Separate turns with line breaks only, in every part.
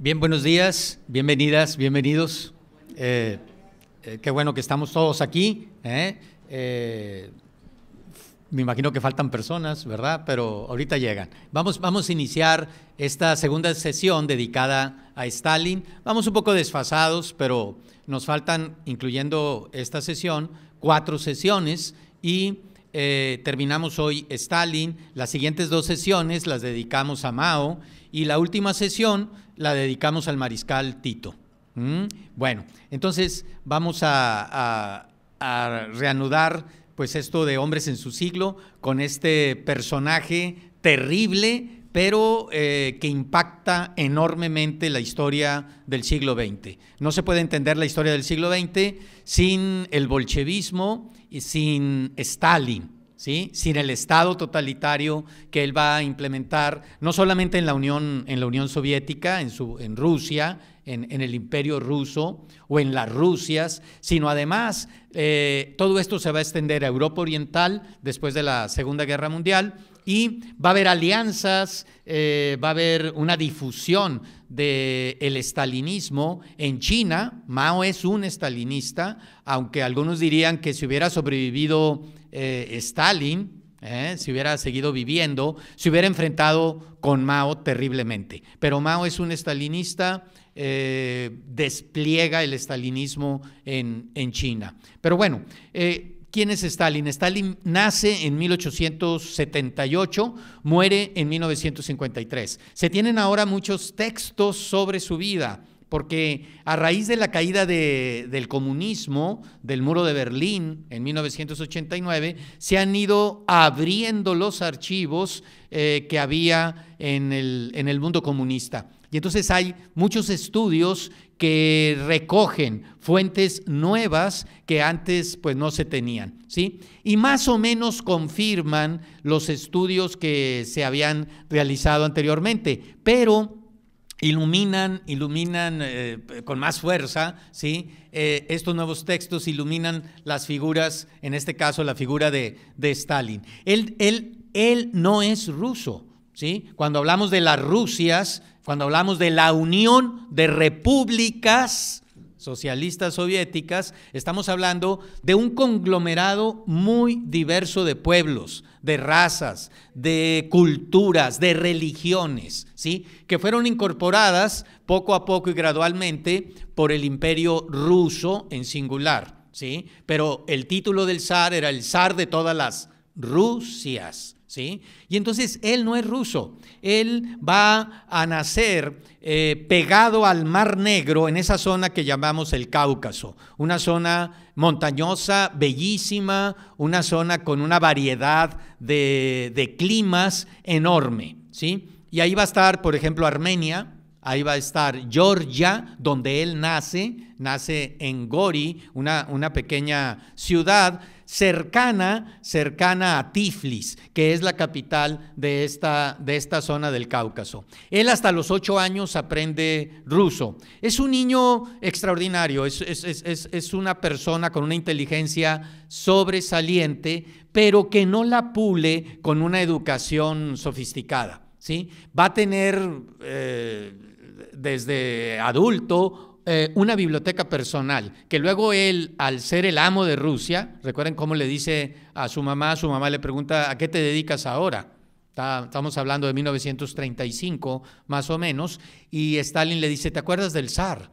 Bien, buenos días, bienvenidas, bienvenidos. Eh, eh, qué bueno que estamos todos aquí. ¿eh? me imagino que faltan personas, ¿verdad? Pero ahorita llegan. Vamos, vamos a iniciar esta segunda sesión dedicada a Stalin. Vamos un poco desfasados, pero nos faltan, incluyendo esta sesión, cuatro sesiones y terminamos hoy Stalin. Las siguientes dos sesiones las dedicamos a Mao y la última sesión la dedicamos al mariscal Tito. ¿Mm? Bueno, entonces vamos a, reanudar pues esto de Hombres en su siglo con este personaje terrible, pero eh, que impacta enormemente la historia del siglo XX. No se puede entender la historia del siglo XX sin el bolchevismo y sin Stalin sin el Estado totalitario que él va a implementar, no solamente en la Unión, en la Unión Soviética, en, su, en Rusia, en, el Imperio ruso o en las Rusias, sino además eh, todo esto se va a extender a Europa Oriental después de la Segunda Guerra Mundial y va a haber alianzas, eh, va a haber una difusión del estalinismo en China. Mao es un estalinista, aunque algunos dirían que si hubiera sobrevivido eh, Stalin, eh, si hubiera seguido viviendo, se hubiera enfrentado con Mao terriblemente. Pero Mao es un estalinista, eh, despliega el estalinismo en, en China. Pero bueno, ¿quién es Stalin? Stalin nace en 1878, muere en 1953. Se tienen ahora muchos textos sobre su vida porque a raíz de la caída del comunismo, del muro de Berlín en 1989, se han ido abriendo los archivos eh, que había en el, en el mundo comunista. Y entonces hay muchos estudios que recogen fuentes nuevas que antes pues no se tenían, ¿sí? Y más o menos confirman los estudios que se habían realizado anteriormente, pero iluminan, iluminan eh, con más fuerza, ¿sí? Eh, estos nuevos textos iluminan las figuras, en este caso la figura de, Stalin. Él, él, él, no es ruso, ¿sí? Cuando hablamos de las Rusias, cuando hablamos de la unión de repúblicas socialistas soviéticas, estamos hablando de un conglomerado muy diverso de pueblos, de razas, de culturas, de religiones, ¿sí? que fueron incorporadas poco a poco y gradualmente por el imperio ruso en singular. ¿sí? Pero el título del zar era el zar de todas las Rusias. Y entonces él no es ruso, él va a nacer eh, pegado al Mar Negro en esa zona que llamamos el Cáucaso, una zona montañosa, bellísima, una zona con una variedad de, climas enorme, ¿sí? Y ahí va a estar, por ejemplo, Armenia, Ahí va a estar Georgia, donde él nace, nace en Gori, una, una pequeña ciudad cercana, cercana a Tiflis, que es la capital de esta, de esta zona del Cáucaso. Él hasta los ocho años aprende ruso. Es un niño extraordinario, es, una persona con una inteligencia sobresaliente, pero que no la pule con una educación sofisticada. ¿sí? Va a tener... Eh, desde adulto eh, una biblioteca personal, que luego él, al ser el amo de Rusia, recuerden cómo le dice a su mamá, su mamá le pregunta, ¿a qué te dedicas ahora? estamos hablando de 1935, más o menos, y Stalin le dice, ¿te acuerdas del zar?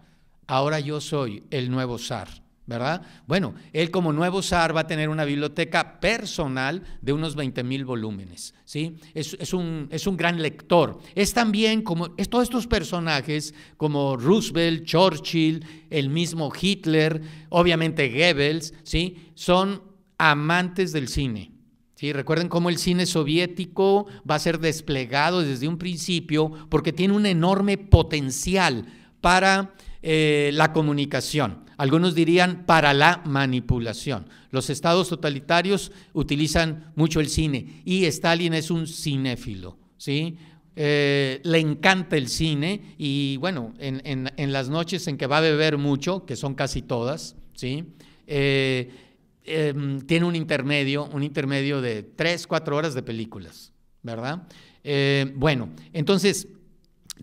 Ahora yo soy el nuevo zar. ¿verdad? Bueno, él como nuevo zar va a tener una biblioteca personal de unos 20 mil volúmenes, ¿sí? Es, un, gran lector. Es también como, todos estos personajes como Roosevelt, Churchill, el mismo Hitler, obviamente Goebbels, ¿sí? Son amantes del cine. ¿Sí? Recuerden cómo el cine soviético va a ser desplegado desde un principio porque tiene un enorme potencial para eh, la comunicación. Algunos dirían para la manipulación. Los estados totalitarios utilizan mucho el cine y Stalin es un cinéfilo, ¿sí? Eh, le encanta el cine y bueno, en, las noches en que va a beber mucho, que son casi todas, ¿sí? Eh, em, tiene un intermedio, un intermedio de tres, cuatro horas de películas, ¿verdad? Eh, bueno, entonces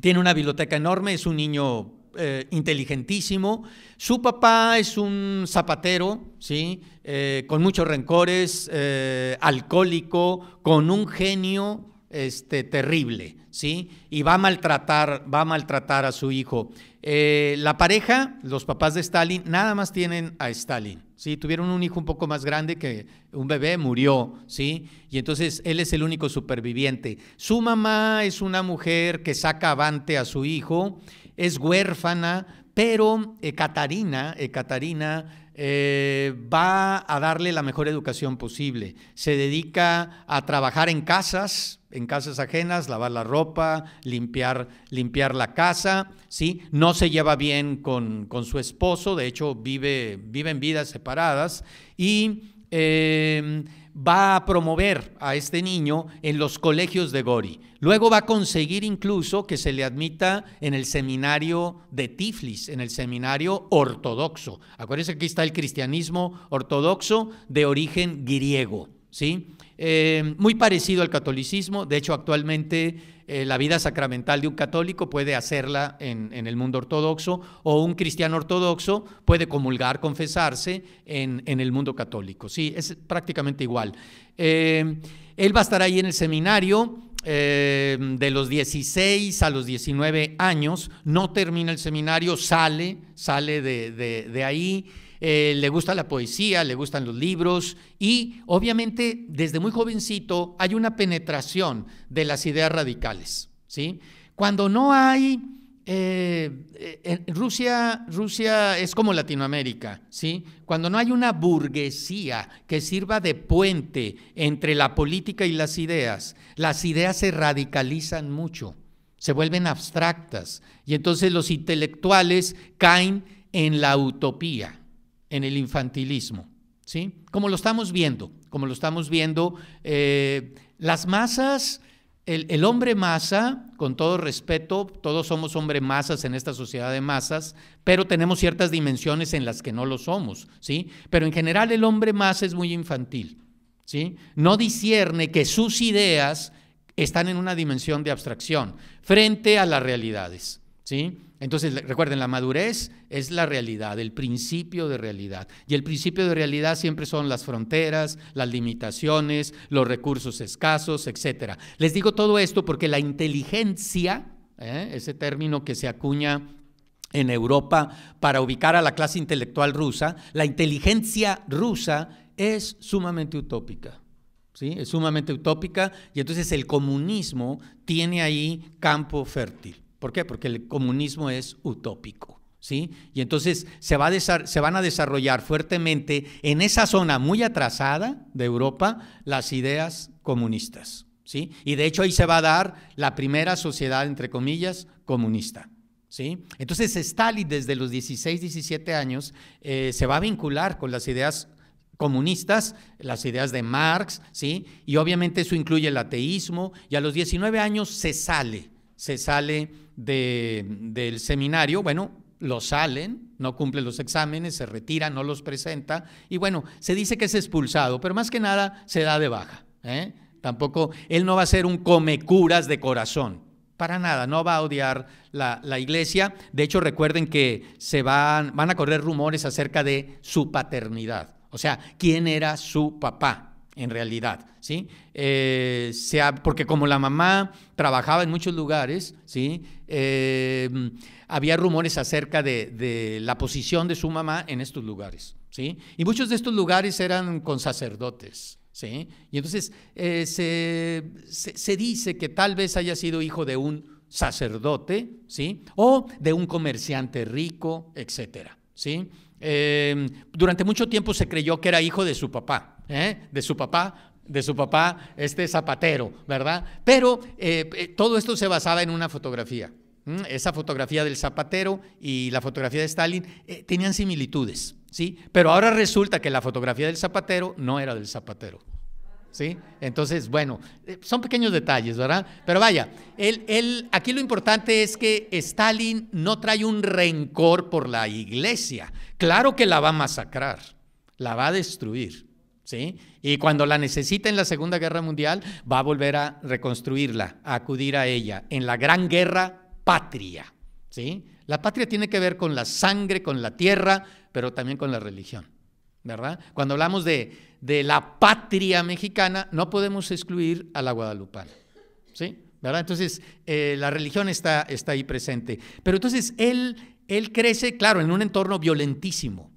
tiene una biblioteca enorme, es un niño eh, inteligentísimo. Su papá es un zapatero, ¿sí? Eh, con muchos rencores, eh, alcohólico, con un genio este, terrible, ¿sí? Y va a maltratar, va a maltratar a su hijo. la pareja, los papás de Stalin, nada más tienen a Stalin, ¿sí? Tuvieron un hijo un poco más grande que un bebé, murió, ¿sí? Y entonces él es el único superviviente. Su mamá es una mujer que saca avante a su hijo es huérfana, pero eh, Catarina, eh, Catarina eh, va a darle la mejor educación posible. Se dedica a trabajar en casas, en casas ajenas, lavar la ropa, limpiar, limpiar la casa, ¿sí? No se lleva bien con, su esposo, de hecho vive, viven vidas separadas y... Em, va a promover a este niño en los colegios de Gori. Luego va a conseguir incluso que se le admita en el seminario de Tiflis, en el seminario ortodoxo. Acuérdense que aquí está el cristianismo ortodoxo de origen griego, ¿sí? Eh, muy parecido al catolicismo, de hecho actualmente eh, la vida sacramental de un católico puede hacerla en, el mundo ortodoxo o un cristiano ortodoxo puede comulgar, confesarse en, el mundo católico. Sí, es prácticamente igual. Eh, él va a estar ahí en el seminario. Eh, de los 16 a los 19 años, no termina el seminario, sale, sale de, de, de ahí, eh, le gusta la poesía, le gustan los libros y obviamente desde muy jovencito hay una penetración de las ideas radicales. ¿sí? Cuando no hay... Eh, eh, Rusia, Rusia es como Latinoamérica, ¿sí? Cuando no hay una burguesía que sirva de puente entre la política y las ideas, las ideas se radicalizan mucho, se vuelven abstractas y entonces los intelectuales caen en la utopía en el infantilismo, ¿sí? Como lo estamos viendo, como lo estamos viendo, eh, las masas, el, hombre masa, con todo respeto, todos somos hombre masas en esta sociedad de masas, pero tenemos ciertas dimensiones en las que no lo somos, ¿sí? Pero en general el hombre masa es muy infantil, ¿sí? No discierne que sus ideas están en una dimensión de abstracción frente a las realidades, ¿sí? Entonces, recuerden, la madurez es la realidad, el principio de realidad. Y el principio de realidad siempre son las fronteras, las limitaciones, los recursos escasos, etc. Les digo todo esto porque la inteligencia, ¿eh? ese término que se acuña en Europa para ubicar a la clase intelectual rusa, la inteligencia rusa es sumamente utópica. ¿sí? Es sumamente utópica y entonces el comunismo tiene ahí campo fértil. ¿Por qué? Porque el comunismo es utópico. ¿Sí? Y entonces se, va a van a desarrollar fuertemente en esa zona muy atrasada de Europa las ideas comunistas. ¿sí? Y de hecho ahí se va a dar la primera sociedad, entre comillas, comunista. ¿sí? Entonces Stalin desde los 16, 17 años eh, se va a vincular con las ideas comunistas, las ideas de Marx, ¿sí? y obviamente eso incluye el ateísmo, y a los 19 años se sale se sale de, del seminario, bueno, lo salen, no cumple los exámenes, se retira, no los presenta y bueno, se dice que es expulsado, pero más que nada se da de baja. ¿eh? Tampoco, él no va a ser un come curas de corazón, para nada, no va a odiar la, la, iglesia. De hecho, recuerden que se van, van a correr rumores acerca de su paternidad, o sea, quién era su papá en realidad, ¿sí? Eh, porque como la mamá trabajaba en muchos lugares, ¿sí? Em, había rumores acerca de, la posición de su mamá en estos lugares, ¿sí? Y muchos de estos lugares eran con sacerdotes, ¿sí? Y entonces eh, se, dice que tal vez haya sido hijo de un sacerdote, ¿sí? O de un comerciante rico, etcétera, ¿sí? Em, durante mucho tiempo se creyó que era hijo de su papá, ¿eh? de su papá, de su papá, este zapatero, ¿verdad? Pero eh, eh, todo esto se basaba en una fotografía. Esa fotografía del zapatero y la fotografía de Stalin tenían similitudes, ¿sí? Pero ahora resulta que la fotografía del zapatero no era del zapatero, ¿sí? Entonces, bueno, son pequeños detalles, ¿verdad? Pero vaya, aquí lo importante es que Stalin no trae un rencor por la iglesia. Claro que la va a masacrar, la va a destruir, y cuando la necesita en la Segunda Guerra Mundial, va a volver a reconstruirla, a acudir a ella, en la Gran Guerra Patria, ¿sí? La patria tiene que ver con la sangre, con la tierra, pero también con la religión, ¿verdad? Cuando hablamos de, la patria mexicana, no podemos excluir a la guadalupana, ¿sí? Entonces, eh, la religión está, está ahí presente. Pero entonces, él, él crece, claro, en un entorno violentísimo,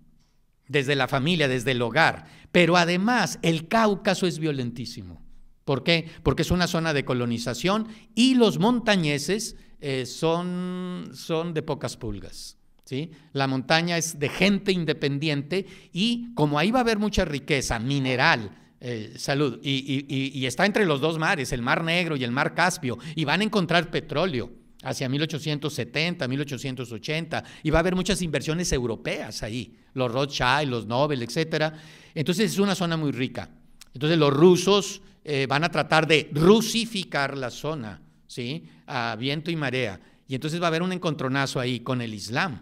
desde la familia, desde el hogar. Pero además, el Cáucaso es violentísimo. ¿Por qué? Porque es una zona de colonización y los montañeses eh, son, son de pocas pulgas. ¿Sí? La montaña es de gente independiente y como ahí va a haber mucha riqueza mineral, eh, salud, y está entre los dos mares, el Mar Negro y el Mar Caspio, y van a encontrar petróleo hacia 1870, 1880, y va a haber muchas inversiones europeas ahí, los Rothschild, los Nobel, etc. Entonces es una zona muy rica. Entonces los rusos eh, van a tratar de rusificar la zona, ¿sí? A viento y marea. Y entonces va a haber un encontronazo ahí con el Islam.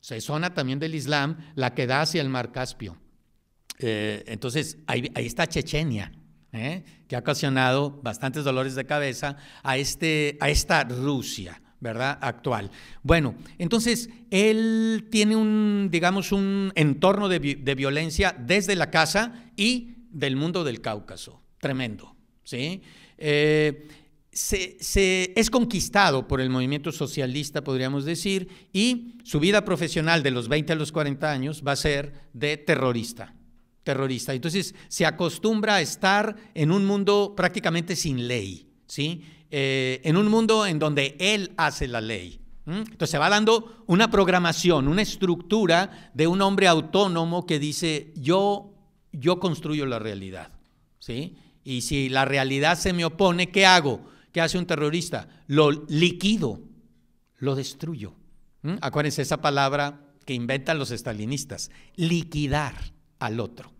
O sea, es zona también del Islam, la que da hacia el mar Caspio. Eh, entonces, ahí, está Chechenia. ¿eh? que ha ocasionado bastantes dolores de cabeza a, este, a esta Rusia. ¿verdad? Actual. Bueno, entonces él tiene un, digamos, un entorno de, violencia desde la casa y del mundo del Cáucaso. Tremendo, ¿sí? Eh, se, es conquistado por el movimiento socialista, podríamos decir, y su vida profesional de los 20 a los 40 años va a ser de terrorista. Terrorista. Entonces se acostumbra a estar en un mundo prácticamente sin ley. ¿sí? Eh, en un mundo en donde Él hace la ley. Entonces se va dando una programación, una estructura de un hombre autónomo que dice, yo, yo construyo la realidad. ¿sí? Y si la realidad se me opone, ¿qué hago? ¿Qué hace un terrorista? Lo liquido, lo destruyo. Acuérdense esa palabra que inventan los estalinistas, liquidar al otro.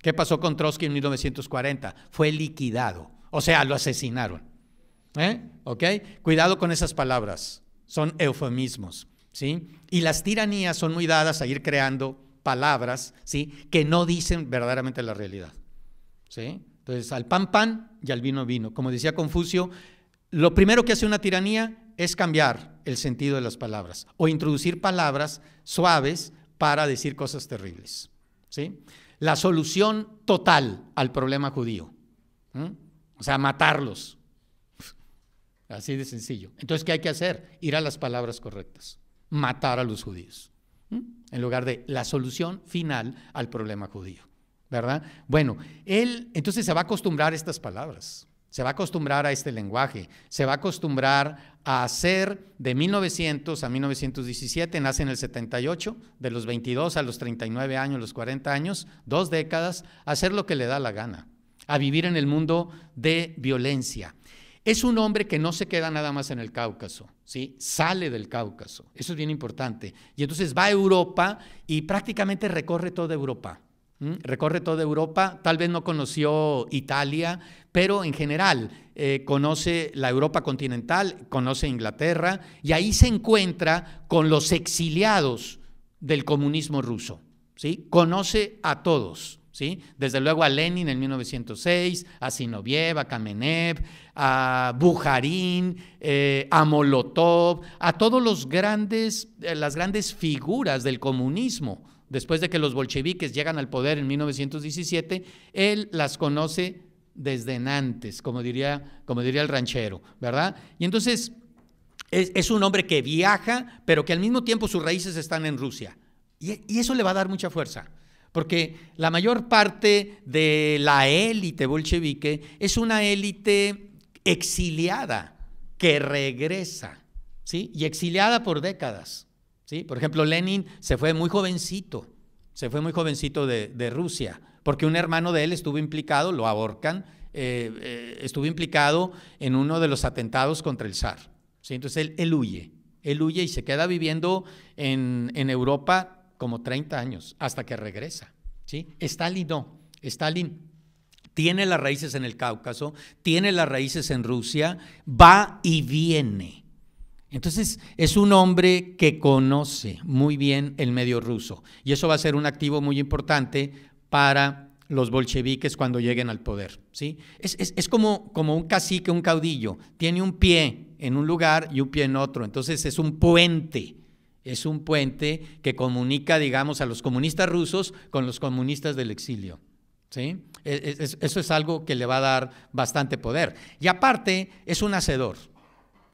¿Qué pasó con Trotsky en 1940? Fue liquidado, o sea, lo asesinaron. ¿Eh? ¿Ok? Cuidado con esas palabras, son eufemismos, ¿sí? Y las tiranías son muy dadas a ir creando palabras, ¿sí? Que no dicen verdaderamente la realidad, ¿sí? Entonces, al pan, pan y al vino, vino. Como decía Confucio, lo primero que hace una tiranía es cambiar el sentido de las palabras o introducir palabras suaves para decir cosas terribles. ¿sí? La solución total al problema judío, o sea, matarlos, Así de sencillo. Entonces, ¿qué hay que hacer? Ir a las palabras correctas. Matar a los judíos. En lugar de la solución final al problema judío. ¿Verdad? Bueno, él entonces se va a acostumbrar a estas palabras. Se va a acostumbrar a este lenguaje, se va a acostumbrar a hacer de 1900 a 1917, nace en el 78, de los 22 a los 39 años, los 40 años, dos décadas, a hacer lo que le da la gana, a vivir en el mundo de violencia, es un hombre que no se queda nada más en el Cáucaso, ¿sí? sale del Cáucaso, eso es bien importante. Y entonces va a Europa y prácticamente recorre toda Europa. Recorre toda Europa, tal vez no conoció Italia, pero en general eh, conoce la Europa continental, conoce Inglaterra, y ahí se encuentra con los exiliados del comunismo ruso. ¿sí? Conoce a todos. Desde luego a Lenin en 1906, a Sinoviev, a Kamenev, a Bujarín, eh, a Molotov, a todos los grandes, eh, las grandes figuras del comunismo. Después de que los bolcheviques llegan al poder en 1917, él las conoce desde antes, como diría, como diría el ranchero, ¿verdad? Y entonces es, un hombre que viaja, pero que al mismo tiempo sus raíces están en Rusia. y eso le va a dar mucha fuerza. Porque la mayor parte de la élite bolchevique es una élite exiliada que regresa, ¿sí? Y exiliada por décadas, ¿sí? Por ejemplo, Lenin se fue muy jovencito, se fue muy jovencito de, Rusia, porque un hermano de él estuvo implicado, lo aborcan, eh, eh, estuvo implicado en uno de los atentados contra el zar, ¿sí? Entonces él, huye, huye y se queda viviendo en, en Europa como 30 años hasta que regresa. ¿sí? Stalin no. Stalin tiene las raíces en el Cáucaso, tiene las raíces en Rusia, va y viene. Entonces es un hombre que conoce muy bien el medio ruso y eso va a ser un activo muy importante para los bolcheviques cuando lleguen al poder. ¿sí? Es, como, como un cacique, un caudillo. Tiene un pie en un lugar y un pie en otro. Entonces es un puente es un puente que comunica, digamos, a los comunistas rusos con los comunistas del exilio. ¿sí? E, e, eso es algo que le va a dar bastante poder. Y aparte, es un hacedor.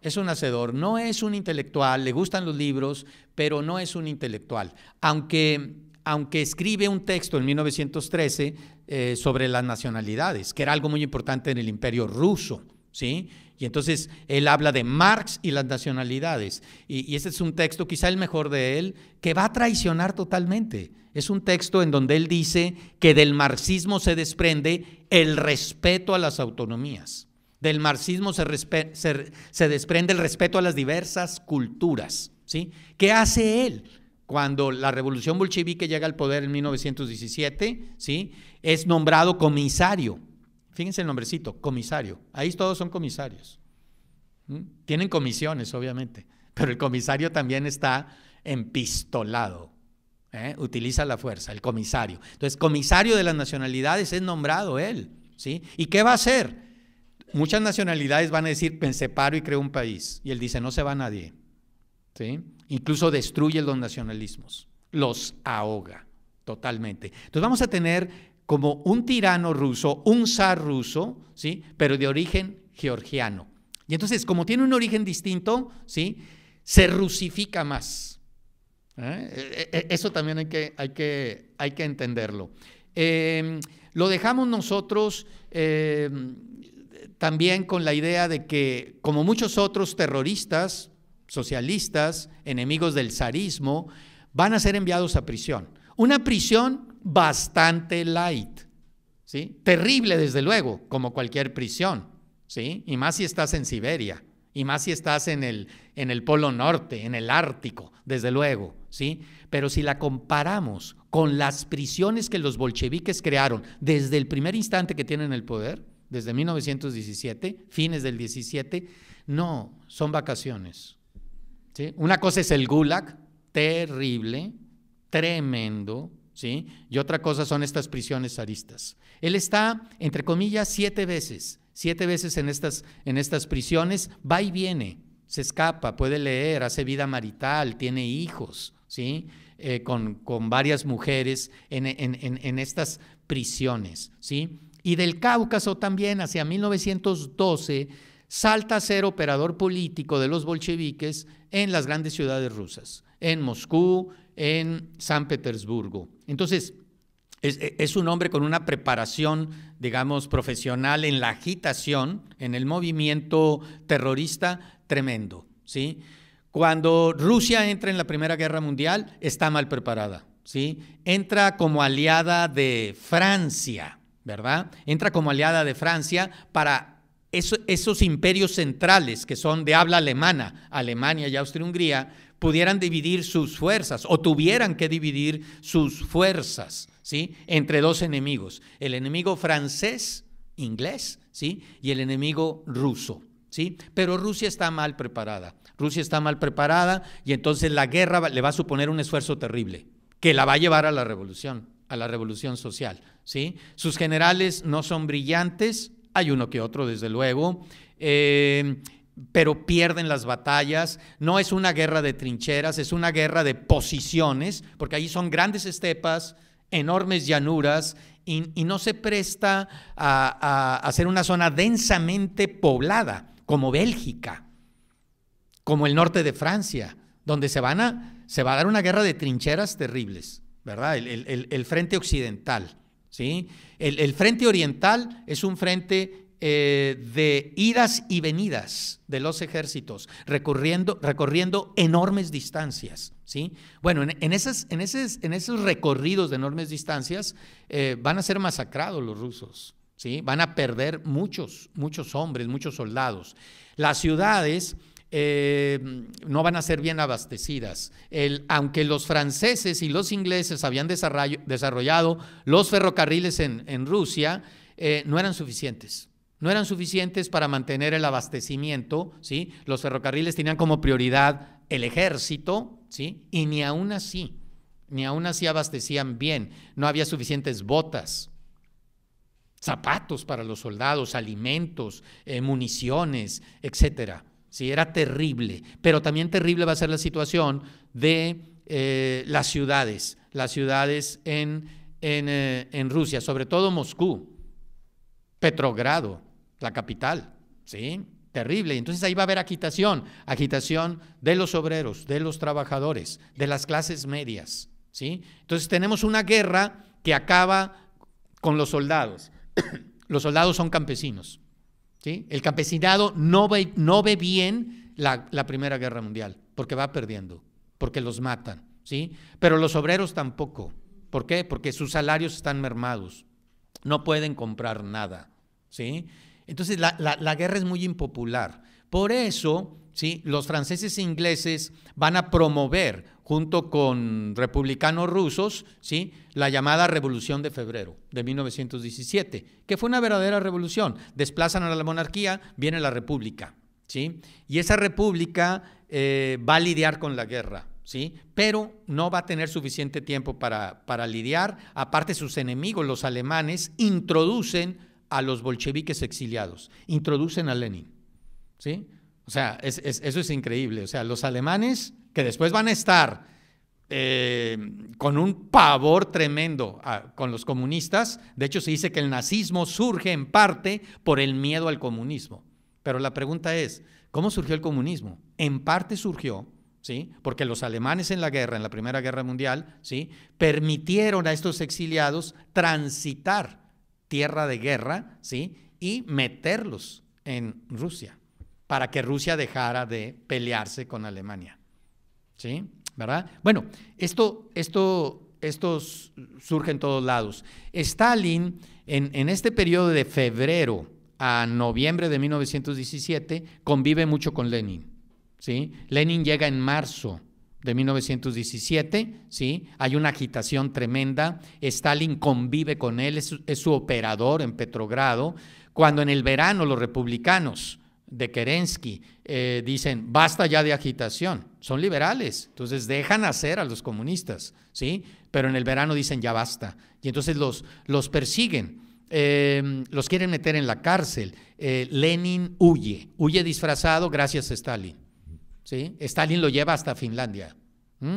Es un hacedor, no es un intelectual, le gustan los libros, pero no es un intelectual. Aunque, escribe un texto en 1913 eh, sobre las nacionalidades, que era algo muy importante en el imperio ruso. ¿sí? Y entonces él habla de Marx y las nacionalidades. Y, ese este es un texto, quizá el mejor de él, que va a traicionar totalmente. Es un texto en donde él dice que del marxismo se desprende el respeto a las autonomías. Del marxismo se, se desprende el respeto a las diversas culturas. ¿sí? ¿Qué hace él? Cuando la revolución bolchevique llega al poder en 1917, ¿sí? es nombrado comisario Fíjense el nombrecito, comisario. Ahí todos son comisarios. ¿Mm? Tienen comisiones, obviamente, pero el comisario también está empistolado. ¿eh? Utiliza la fuerza, el comisario. Entonces, comisario de las nacionalidades es nombrado él. ¿sí? ¿Y qué va a hacer? Muchas nacionalidades van a decir, me separo y creo un país. Y él dice, no se va nadie. Incluso destruye los nacionalismos, los ahoga totalmente. Entonces vamos a tener como un tirano ruso, un zar ruso, ¿sí? pero de origen georgiano. Y entonces, como tiene un origen distinto, ¿sí? se rusifica más. ¿Eh? E, e, e, eso también hay que, hay que, hay que entenderlo. Em, lo dejamos nosotros em, también con la idea de que, como muchos otros terroristas, socialistas, enemigos del zarismo, van a ser enviados a prisión. Una prisión bastante light, ¿sí? Terrible, desde luego, como cualquier prisión, ¿sí? Y más si estás en Siberia, y más si estás en el, en el Polo Norte, en el Ártico, desde luego, ¿sí? Pero si la comparamos con las prisiones que los bolcheviques crearon desde el primer instante que tienen el poder, desde 1917, fines del 17, no, son vacaciones. ¿sí? Una cosa es el gulag, terrible, tremendo, y otra cosa son estas prisiones zaristas. Él está, entre comillas, siete veces, siete veces en estas, en estas prisiones, va y viene, se escapa, puede leer, hace vida marital, tiene hijos, ¿sí? Eh, con, varias mujeres en, estas prisiones, ¿sí? Y del Cáucaso también, hacia 1912, salta a ser operador político de los bolcheviques en las grandes ciudades rusas, en Moscú, en San Petersburgo. Entonces, e, es, un hombre con una preparación, digamos, profesional en la agitación, en el movimiento terrorista tremendo. ¿sí? Cuando Rusia entra en la Primera Guerra Mundial, está mal preparada. ¿sí? Entra como aliada de Francia, ¿verdad? Entra como aliada de Francia para esos imperios centrales que son de habla alemana, Alemania y Austria-Hungría, pudieran dividir sus fuerzas o tuvieran que dividir sus fuerzas, ¿sí? Entre dos enemigos, el enemigo francés, inglés, ¿sí? Y el enemigo ruso, ¿sí? Pero Rusia está mal preparada. Rusia está mal preparada y entonces la guerra le va a suponer un esfuerzo terrible que la va a llevar a la revolución, a la revolución social, ¿sí? Sus generales no son brillantes, hay uno que otro, desde luego. Eh, pero pierden las batallas, no es una guerra de trincheras, es una guerra de posiciones, porque ahí son grandes estepas, enormes llanuras, y, no se presta a, hacer una zona densamente poblada, como Bélgica, como el norte de Francia, donde se, van a, se va a dar una guerra de trincheras terribles, ¿verdad? El, el frente occidental, ¿sí? El, frente oriental es un frente eh, de idas y venidas de los ejércitos, recorriendo, recorriendo enormes distancias. ¿sí? Bueno, en, en, esos, en esos recorridos de enormes distancias eh, van a ser masacrados los rusos. ¿sí? Van a perder muchos, muchos hombres, muchos soldados. Las ciudades Em, no van a ser bien abastecidas. aunque los franceses y los ingleses habían desarrollado los ferrocarriles en, Rusia, eh, no eran suficientes. No eran suficientes para mantener el abastecimiento, Los ferrocarriles tenían como prioridad el ejército, ¿sí? Y ni aún así, ni aún así abastecían bien. No había suficientes botas, zapatos para los soldados, alimentos, eh, municiones, etcétera. Sí, era terrible, pero también terrible va a ser la situación de eh, las ciudades, las ciudades eh, en, Rusia, sobre todo Moscú, Petrogrado, la capital, ¿sí? Terrible. Entonces ahí va a haber agitación, agitación de los obreros, de los trabajadores, de las clases medias, ¿sí? Entonces tenemos una guerra que acaba con los soldados. los soldados son campesinos. El campesinado no ve, no ve bien la, Primera Guerra Mundial porque va perdiendo, porque los matan. ¿sí? Pero los obreros tampoco. ¿Por qué? Porque sus salarios están mermados. No pueden comprar nada. ¿sí? Entonces la, la guerra es muy impopular. Por eso los franceses e ingleses van a promover, junto con republicanos rusos, ¿sí? la llamada Revolución de Febrero de 1917, que fue una verdadera revolución. Desplazan a la monarquía, viene la república. ¿sí? Y esa república eh, va a lidiar con la guerra. ¿Sí? Pero no va a tener suficiente tiempo para, para lidiar. Aparte, sus enemigos, los alemanes, introducen a los bolcheviques exiliados, introducen a Lenin. ¿Sí? O sea, es, eso es increíble. O sea, los alemanes que después van a estar eh, con un pavor tremendo ah, con los comunistas. De hecho, se dice que el nazismo surge en parte por el miedo al comunismo. Pero la pregunta es, ¿cómo surgió el comunismo? En parte surgió, ¿sí? Porque los alemanes en la guerra, en la Primera Guerra Mundial, ¿sí? Permitieron a estos exiliados transitar tierra de guerra, ¿sí? Y meterlos en Rusia para que Rusia dejara de pelearse con Alemania. ¿Sí? ¿Verdad? Bueno, esto, esto, surge en todos lados. Stalin, en, este periodo de febrero a noviembre de 1917, convive mucho con Lenin. ¿Sí? Lenin llega en marzo de 1917, ¿sí? Hay una agitación tremenda, Stalin convive con él, es su, operador en Petrogrado, cuando en el verano los republicanos de Kerensky, eh, dicen, basta ya de agitación, son liberales, entonces dejan hacer a los comunistas, ¿sí? Pero en el verano dicen, ya basta, y entonces los, los persiguen, em, los quieren meter en la cárcel, eh, Lenin huye, huye disfrazado gracias a Stalin, ¿sí? Stalin lo lleva hasta Finlandia, ¿Mm?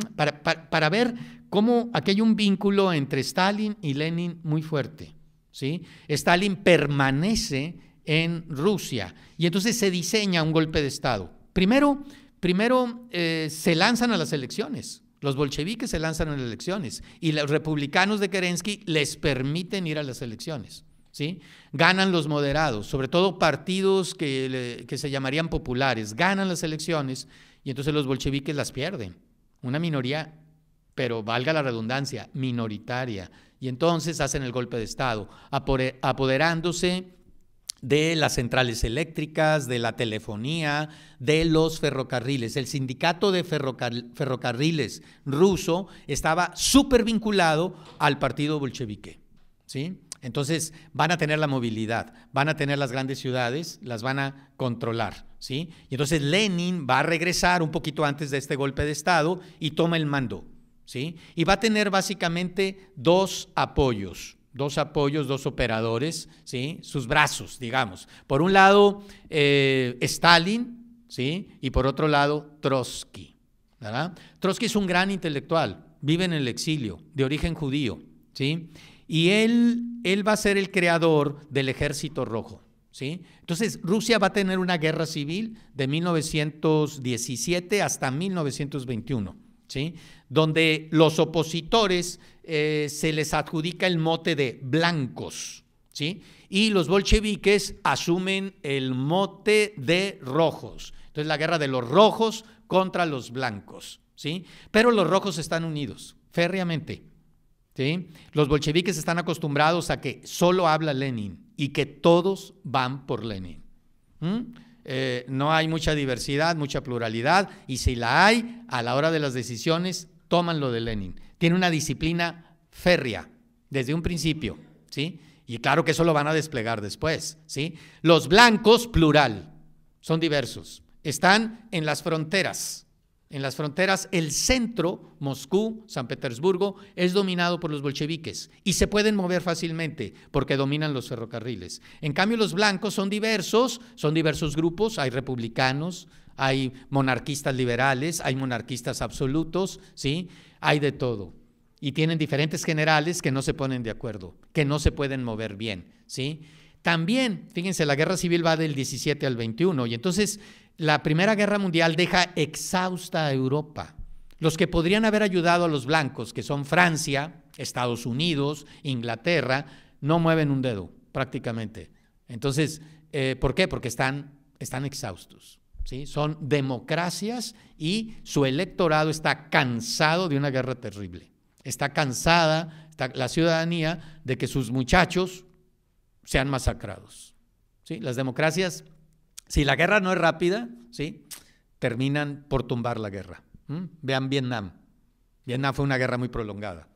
para, ver cómo aquí hay un vínculo entre Stalin y Lenin muy fuerte, ¿sí? Stalin permanece en Rusia. Y entonces se diseña un golpe de Estado. Primero, primero eh, se lanzan a las elecciones. Los bolcheviques se lanzan a las elecciones y los republicanos de Kerensky les permiten ir a las elecciones. ¿Sí? Ganan los moderados, sobre todo partidos que, que se llamarían populares, ganan las elecciones y entonces los bolcheviques las pierden. Una minoría, pero valga la redundancia, minoritaria. Y entonces hacen el golpe de Estado, apoderándose de las centrales eléctricas, de la telefonía, de los ferrocarriles. El sindicato de ferrocarriles ruso estaba súper vinculado al partido bolchevique. ¿sí? Entonces van a tener la movilidad, van a tener las grandes ciudades, las van a controlar. ¿sí? Y entonces Lenin va a regresar un poquito antes de este golpe de Estado y toma el mando. ¿sí? Y va a tener básicamente dos apoyos dos apoyos, dos operadores, ¿sí? sus brazos, digamos. Por un lado, eh, Stalin, ¿sí? y por otro lado, Trotsky. Trotsky es un gran intelectual, vive en el exilio, de origen judío, ¿sí? y él, él va a ser el creador del ejército rojo. ¿Sí? Entonces, Rusia va a tener una guerra civil de 1917 hasta 1921. ¿sí? donde los opositores eh, se les adjudica el mote de blancos, ¿sí? y los bolcheviques asumen el mote de rojos. Entonces la guerra de los rojos contra los blancos, ¿sí? pero los rojos están unidos, férreamente. Los bolcheviques están acostumbrados a que solo habla Lenin y que todos van por Lenin. Eh, no hay mucha diversidad, mucha pluralidad, y si la hay, a la hora de las decisiones, toman lo de Lenin. Tiene una disciplina férrea desde un principio, ¿sí? Y claro que eso lo van a desplegar después, ¿sí? Los blancos, plural, son diversos, están en las fronteras, en las fronteras, el centro, Moscú, San Petersburgo, es dominado por los bolcheviques y se pueden mover fácilmente porque dominan los ferrocarriles. En cambio, los blancos son diversos, son diversos grupos, hay republicanos, hay monarquistas liberales, hay monarquistas absolutos, ¿sí? Hay de todo. Y tienen diferentes generales que no se ponen de acuerdo, que no se pueden mover bien, ¿sí? También, fíjense, la guerra civil va del 17 al 21 y entonces la Primera Guerra Mundial deja exhausta a Europa. Los que podrían haber ayudado a los blancos, que son Francia, Estados Unidos, Inglaterra, no mueven un dedo prácticamente. Entonces, eh, ¿por qué? Porque están, están exhaustos. ¿sí? Son democracias y su electorado está cansado de una guerra terrible. Está cansada la ciudadanía de que sus muchachos sean masacrados. ¿sí? Las democracias si la guerra no es rápida, ¿sí? terminan por tumbar la guerra. ¿Mm? Vean Vietnam. Vietnam fue una guerra muy prolongada.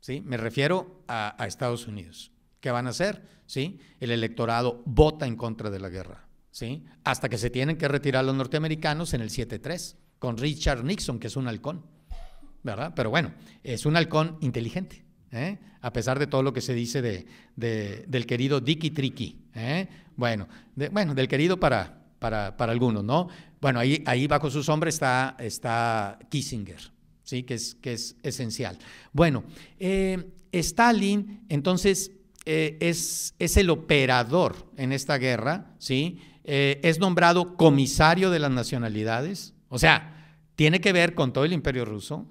¿sí? Me refiero a, Estados Unidos. ¿Qué van a hacer? ¿Sí? El electorado vota en contra de la guerra. ¿sí? Hasta que se tienen que retirar los norteamericanos en el 7-3, con Richard Nixon, que es un halcón. ¿verdad? Pero bueno, es un halcón inteligente. ¿eh? A pesar de todo lo que se dice de, del querido Dicky Tricky. ¿eh? Bueno, de, bueno, del querido para, para, para, algunos, ¿no? Bueno, ahí, ahí bajo su sombra está, está Kissinger, ¿sí? Que es, que es esencial. Bueno, eh, Stalin, entonces, eh, es, es el operador en esta guerra, ¿sí? Eh, es nombrado comisario de las nacionalidades, o sea, tiene que ver con todo el imperio ruso,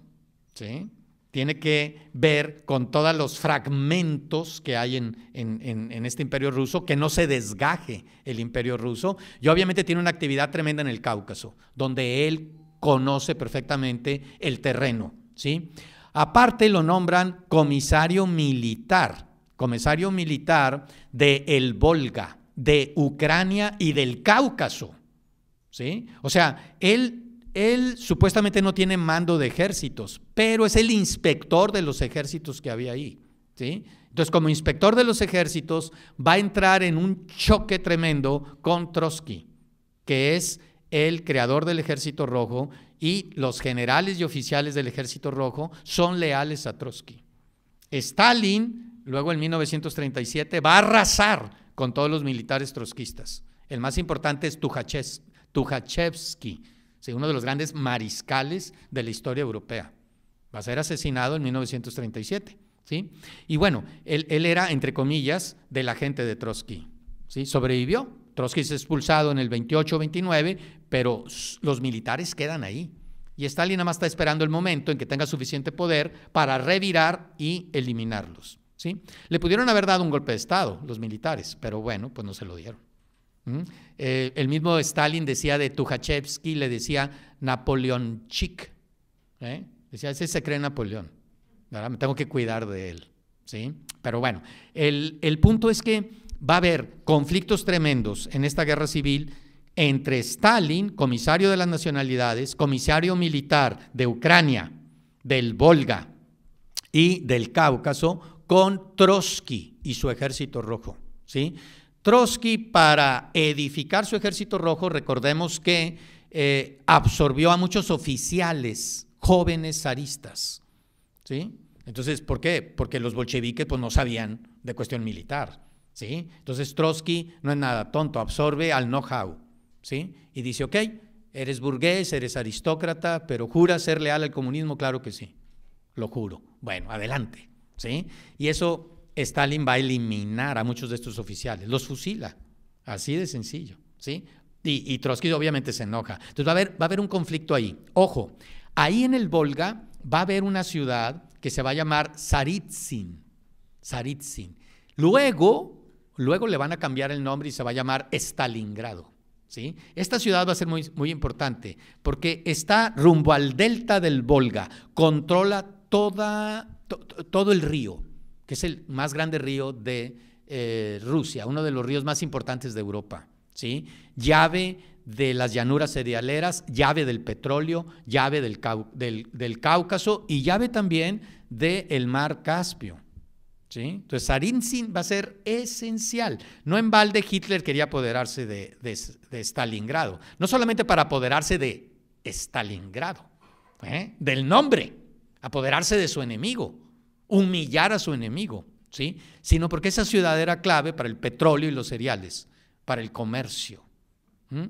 ¿sí? tiene que ver con todos los fragmentos que hay en, en, este imperio ruso, que no se desgaje el imperio ruso. Y obviamente tiene una actividad tremenda en el Cáucaso, donde él conoce perfectamente el terreno. ¿sí? Aparte lo nombran comisario militar, comisario militar de el Volga, de Ucrania y del Cáucaso. ¿sí? O sea, él él supuestamente no tiene mando de ejércitos, pero es el inspector de los ejércitos que había ahí. ¿sí? Entonces, como inspector de los ejércitos, va a entrar en un choque tremendo con Trotsky, que es el creador del Ejército Rojo, y los generales y oficiales del Ejército Rojo son leales a Trotsky. Stalin, luego en 1937, va a arrasar con todos los militares trotskistas. El más importante es Tukhachevsky, uno de los grandes mariscales de la historia europea. Va a ser asesinado en 1937. ¿sí? Y bueno, él, era, entre comillas, de la gente de Trotsky. ¿sí? Sobrevivió. Trotsky es expulsado en el 28-29, pero los militares quedan ahí. Y Stalin nada más está esperando el momento en que tenga suficiente poder para revirar y eliminarlos. ¿sí? Le pudieron haber dado un golpe de Estado los militares, pero bueno, pues no se lo dieron. ¿Mm? Eh, el mismo Stalin decía de Tuhachevsky, le decía Napoleón ¿eh? Decía, ese se cree Napoleón. Me tengo que cuidar de él. ¿sí? Pero bueno, el, el punto es que va a haber conflictos tremendos en esta guerra civil entre Stalin, comisario de las nacionalidades, comisario militar de Ucrania, del Volga y del Cáucaso, con Trotsky y su ejército rojo. ¿sí? Trotsky, para edificar su ejército rojo, recordemos que eh, absorbió a muchos oficiales jóvenes zaristas. ¿sí? Entonces, ¿por qué? Porque los bolcheviques pues, no sabían de cuestión militar. ¿sí? Entonces, Trotsky no es nada tonto, absorbe al know-how. ¿sí? Y dice, ok, eres burgués, eres aristócrata, pero ¿jura ser leal al comunismo? Claro que sí, lo juro. Bueno, adelante. ¿sí? Y eso Stalin va a eliminar a muchos de estos oficiales, los fusila, así de sencillo, ¿sí? Y, Trotsky obviamente se enoja. Entonces va a, haber, un conflicto ahí. Ojo, ahí en el Volga va a haber una ciudad que se va a llamar Saritsin. Saritsin. Luego, luego le van a cambiar el nombre y se va a llamar Stalingrado. ¿sí? Esta ciudad va a ser muy, muy importante porque está rumbo al delta del Volga, controla toda, todo el río que es el más grande río de eh, Rusia, uno de los ríos más importantes de Europa. ¿sí? Llave de las llanuras cerealeras, llave del petróleo, llave del, Cáucaso y llave también del mar Caspio. ¿sí? Entonces, Sarinzin va a ser esencial. No en balde Hitler quería apoderarse de, Stalingrado, no solamente para apoderarse de Stalingrado, ¿eh? del nombre, apoderarse de su enemigo humillar a su enemigo, ¿sí? sino porque esa ciudad era clave para el petróleo y los cereales, para el comercio,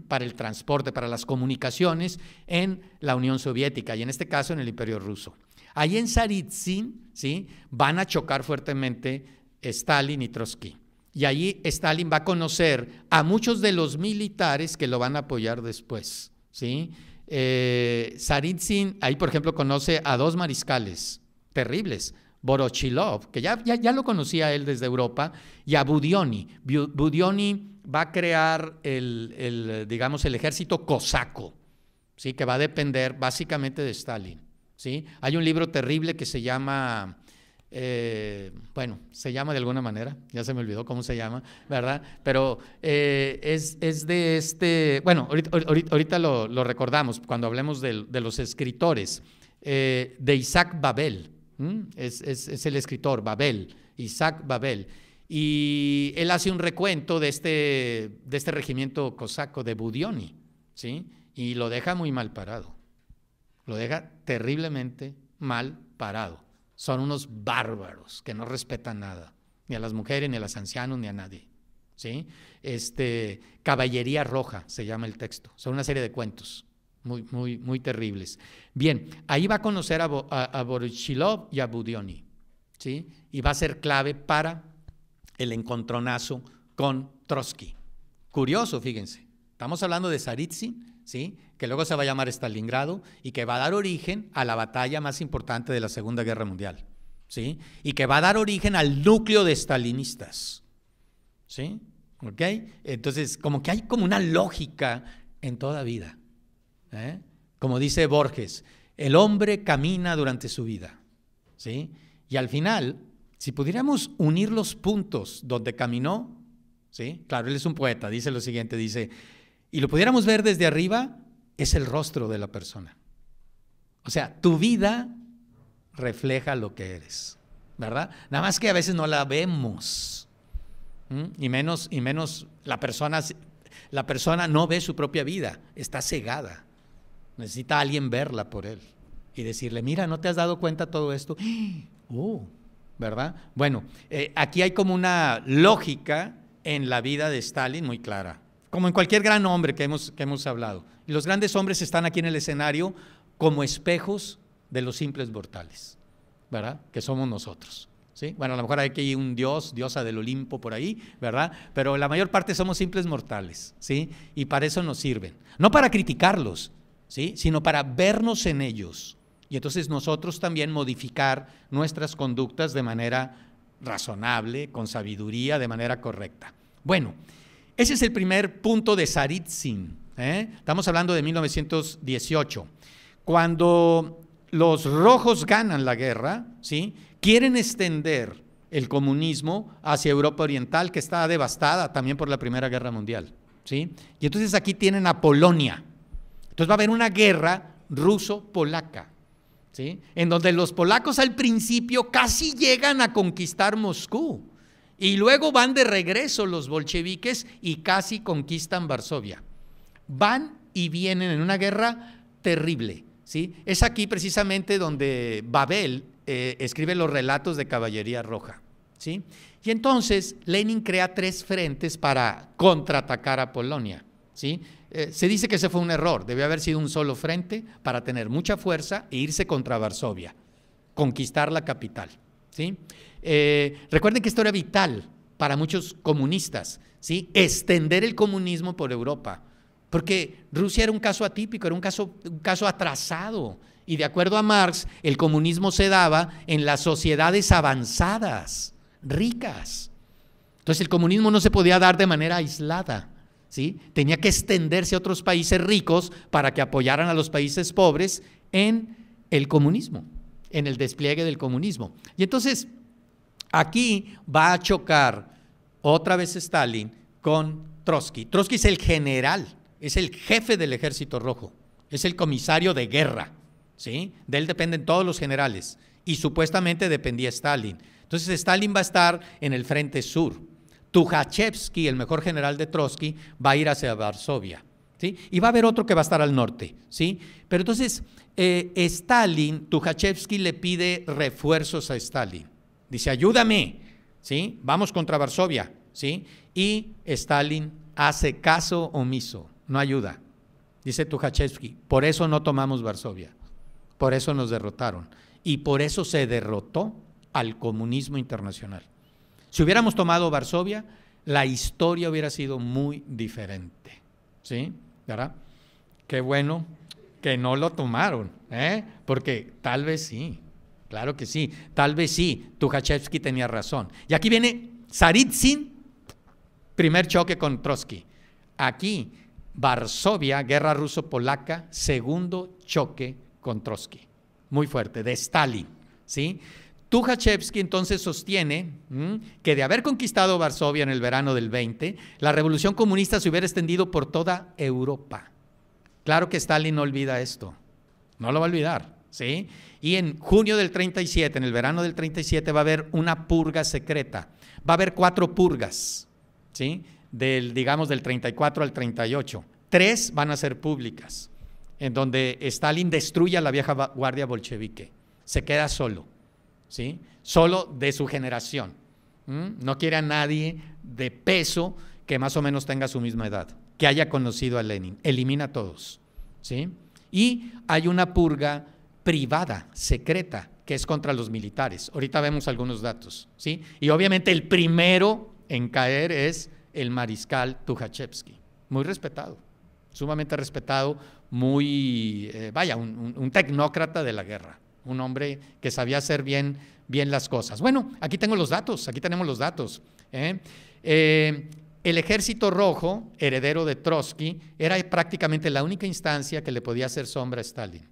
para el transporte, para las comunicaciones en la Unión Soviética y en este caso en el Imperio Ruso. Ahí en Saritsin ¿sí? van a chocar fuertemente Stalin y Trotsky. Y allí Stalin va a conocer a muchos de los militares que lo van a apoyar después. ¿sí? Eh, Saritsin, ahí por ejemplo conoce a dos mariscales terribles, Borochilov, que ya, ya, lo conocía él desde Europa, y a Budioni. Budioni va a crear el, digamos, el ejército cosaco, ¿sí? que va a depender básicamente de Stalin. ¿sí? Hay un libro terrible que se llama... Eh, bueno, se llama de alguna manera, ya se me olvidó cómo se llama, ¿verdad? Pero eh, es, es, de este, bueno, ahorita, lo, recordamos cuando hablemos de, los escritores, eh, de Isaac Babel, ¿Mm? Es, el escritor Babel, Isaac Babel. Y él hace un recuento de este, de este regimiento cosaco de Budioni, ¿sí? Y lo deja muy mal parado. Lo deja terriblemente mal parado. Son unos bárbaros que no respetan nada, ni a las mujeres, ni a los ancianos, ni a nadie. ¿sí? Este, Caballería Roja se llama el texto. Son una serie de cuentos muy, muy, muy terribles. Bien, ahí va a conocer a, boris y a Budioni, ¿sí? Y va a ser clave para el encontronazo con Trotsky. Curioso, fíjense. Estamos hablando de Saritsin, ¿sí? Que luego se va a llamar Stalingrado y que va a dar origen a la batalla más importante de la Segunda Guerra Mundial, ¿sí? Y que va a dar origen al núcleo de stalinistas, ¿sí? ¿Ok? Entonces, como que hay como una lógica en toda vida. ¿eh? Como dice Borges, el hombre camina durante su vida. ¿sí? Y al final, si pudiéramos unir los puntos donde caminó, ¿sí? claro, él es un poeta, dice lo siguiente, dice, y lo pudiéramos ver desde arriba, es el rostro de la persona. O sea, tu vida refleja lo que eres, ¿verdad? Nada más que a veces no la vemos. Y menos, y menos la persona, la persona no ve su propia vida, está cegada. Necesita alguien verla por él y decirle, mira, ¿no te has dado cuenta todo esto? ¡Oh! ¿Verdad? Bueno, eh, aquí hay como una lógica en la vida de Stalin muy clara, como en cualquier gran hombre que hemos, que hemos hablado. Los grandes hombres están aquí en el escenario como espejos de los simples mortales, ¿verdad? Que somos nosotros. ¿Sí? Bueno, a lo mejor hay aquí un dios, diosa del Olimpo por ahí, ¿verdad? Pero la mayor parte somos simples mortales, ¿sí? Y para eso nos sirven. No para criticarlos, sino para vernos en ellos. Y entonces nosotros también modificar nuestras conductas de manera razonable, con sabiduría, de manera correcta. Bueno, ese es el primer punto de Saritzin. ¿eh? Estamos hablando de 1918. Cuando los rojos ganan la guerra, ¿sí? quieren extender el comunismo hacia Europa Oriental, que está devastada también por la Primera Guerra Mundial. ¿sí? Y entonces aquí tienen a Polonia entonces va a haber una guerra ruso-polaca, ¿sí? en donde los polacos al principio casi llegan a conquistar Moscú y luego van de regreso los bolcheviques y casi conquistan Varsovia. Van y vienen en una guerra terrible. ¿sí? Es aquí precisamente donde Babel eh, escribe los relatos de Caballería Roja. ¿sí? Y entonces Lenin crea tres frentes para contraatacar a Polonia. ¿sí? Eh, se dice que ese fue un error, debió haber sido un solo frente para tener mucha fuerza e irse contra Varsovia, conquistar la capital. ¿sí? Eh, recuerden que esto era vital para muchos comunistas, ¿sí? extender el comunismo por Europa, porque Rusia era un caso atípico, era un caso, un caso atrasado, y de acuerdo a Marx, el comunismo se daba en las sociedades avanzadas, ricas. Entonces el comunismo no se podía dar de manera aislada. Tenía que extenderse a otros países ricos para que apoyaran a los países pobres en el comunismo, en el despliegue del comunismo. Y entonces, aquí va a chocar otra vez Stalin con Trotsky. Trotsky es el general, es el jefe del ejército rojo, es el comisario de guerra, ¿sí? De él dependen todos los generales y supuestamente dependía Stalin. Entonces Stalin va a estar en el frente sur. Tukhachevsky, el mejor general de Trotsky, va a ir hacia Varsovia. ¿sí? Y va a haber otro que va a estar al norte. ¿sí? Pero entonces, eh, Stalin, Tukhachevsky le pide refuerzos a Stalin. Dice, ayúdame, ¿sí? vamos contra Varsovia. ¿sí? Y Stalin hace caso omiso, no ayuda. Dice Tukhachevsky, por eso no tomamos Varsovia, por eso nos derrotaron y por eso se derrotó al comunismo internacional. Si hubiéramos tomado Varsovia, la historia hubiera sido muy diferente. ¿Sí? ¿Verdad? Qué bueno que no lo tomaron, ¿eh? porque tal vez sí, claro que sí, tal vez sí, Tukhachevsky tenía razón. Y aquí viene sin primer choque con Trotsky. Aquí, Varsovia, guerra ruso-polaca, segundo choque con Trotsky. Muy fuerte, de Stalin, ¿sí? Tuchachevsky entonces sostiene que de haber conquistado Varsovia en el verano del 20, la revolución comunista se hubiera extendido por toda Europa. Claro que Stalin no olvida esto, no lo va a olvidar. ¿sí? Y en junio del 37, en el verano del 37, va a haber una purga secreta. Va a haber cuatro purgas, ¿sí? del, digamos, del 34 al 38. Tres van a ser públicas, en donde Stalin destruye a la vieja guardia bolchevique. Se queda solo. ¿sí? Solo de su generación. No quiere a nadie de peso que más o menos tenga su misma edad, que haya conocido a Lenin. Elimina a todos, ¿sí? Y hay una purga privada, secreta, que es contra los militares. Ahorita vemos algunos datos, ¿sí? Y obviamente el primero en caer es el mariscal Tukhachevsky, muy respetado, sumamente respetado, muy, eh, vaya, un tecnócrata de la guerra un hombre que sabía hacer bien, bien las cosas. Bueno, aquí tengo los datos, aquí tenemos los datos. ¿eh? Eh, el Ejército Rojo, heredero de Trotsky, era prácticamente la única instancia que le podía hacer sombra a Stalin.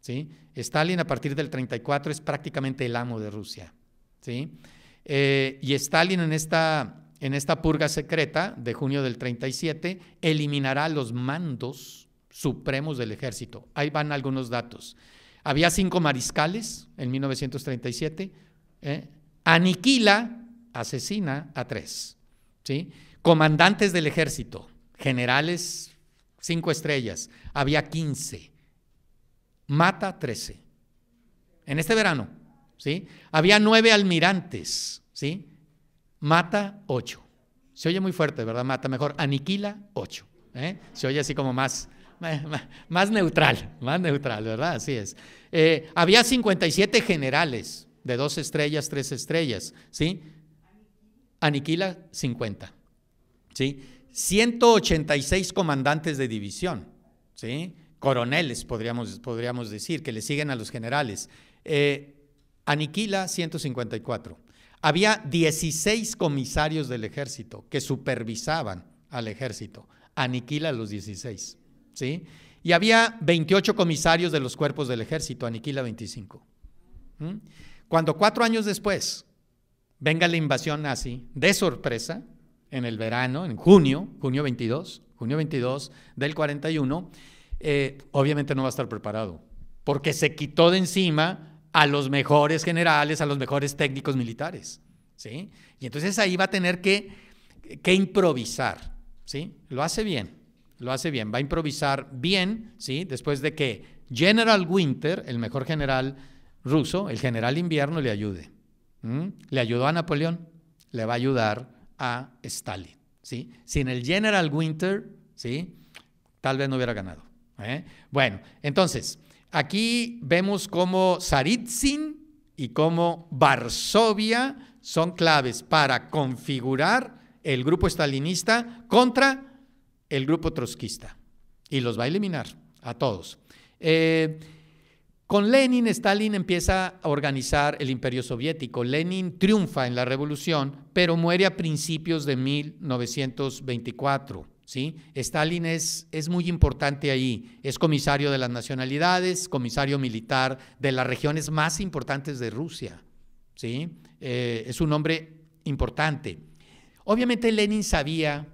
¿sí? Stalin a partir del 34 es prácticamente el amo de Rusia. ¿sí? Eh, y Stalin en esta, en esta purga secreta de junio del 37 eliminará los mandos supremos del ejército. Ahí van algunos datos. Había cinco mariscales en 1937. ¿eh? Aniquila, asesina a tres. ¿sí? Comandantes del ejército, generales, cinco estrellas. Había quince, Mata trece. En este verano. ¿sí? Había nueve almirantes. ¿sí? Mata ocho. Se oye muy fuerte, ¿verdad? Mata mejor. Aniquila ocho. ¿eh? Se oye así como más más neutral, más neutral, ¿verdad? Así es. Eh, había 57 generales de dos estrellas, tres estrellas, ¿sí? Aniquila 50, ¿sí? 186 comandantes de división, ¿sí? Coroneles, podríamos, podríamos decir, que le siguen a los generales. Eh, aniquila 154. Había 16 comisarios del ejército que supervisaban al ejército. Aniquila los 16. Y había 28 comisarios de los cuerpos del ejército, aniquila 25. Cuando cuatro años después venga la invasión nazi, de sorpresa, en el verano, en junio, junio 22, junio 22 del 41, eh, obviamente no va a estar preparado, porque se quitó de encima a los mejores generales, a los mejores técnicos militares. ¿sí? Y entonces ahí va a tener que, que improvisar. ¿sí? Lo hace bien, lo hace bien, va a improvisar bien, ¿sí? Después de que General Winter, el mejor general ruso, el general invierno, le ayude. Le ayudó a Napoleón, le va a ayudar a Stalin, ¿sí? Sin el General Winter, ¿sí? Tal vez no hubiera ganado. ¿eh? Bueno, entonces, aquí vemos cómo Saritsin y cómo Varsovia son claves para configurar el grupo estalinista contra el grupo trotskista y los va a eliminar a todos. Eh, con Lenin, Stalin empieza a organizar el imperio soviético. Lenin triunfa en la revolución, pero muere a principios de 1924. ¿sí? Stalin es, es muy importante ahí. Es comisario de las nacionalidades, comisario militar de las regiones más importantes de Rusia. ¿sí? Eh, es un hombre importante. Obviamente Lenin sabía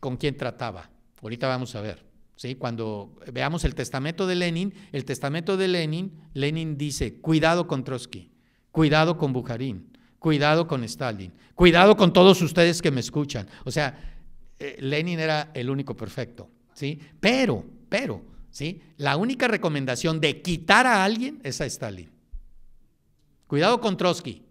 con quién trataba. Ahorita vamos a ver. ¿sí? Cuando veamos el testamento de Lenin, el testamento de Lenin, Lenin dice, cuidado con Trotsky, cuidado con Bujarín, cuidado con Stalin, cuidado con todos ustedes que me escuchan. O sea, eh, Lenin era el único perfecto. ¿sí? Pero, pero, ¿sí? la única recomendación de quitar a alguien es a Stalin. Cuidado con Trotsky,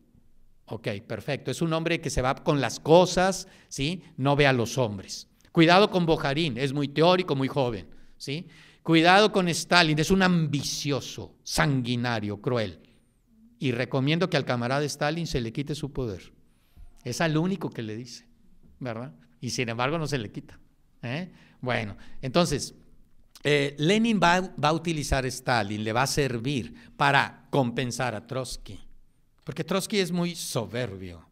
Ok, perfecto. Es un hombre que se va con las cosas, ¿sí? No ve a los hombres. Cuidado con Bojarín, es muy teórico, muy joven. ¿sí? Cuidado con Stalin, es un ambicioso, sanguinario, cruel. Y recomiendo que al camarada Stalin se le quite su poder. Es al único que le dice, ¿verdad? Y sin embargo no se le quita. ¿eh? Bueno, entonces, eh, Lenin va, va, a utilizar a Stalin, le va a servir para compensar a Trotsky. Porque Trotsky es muy soberbio,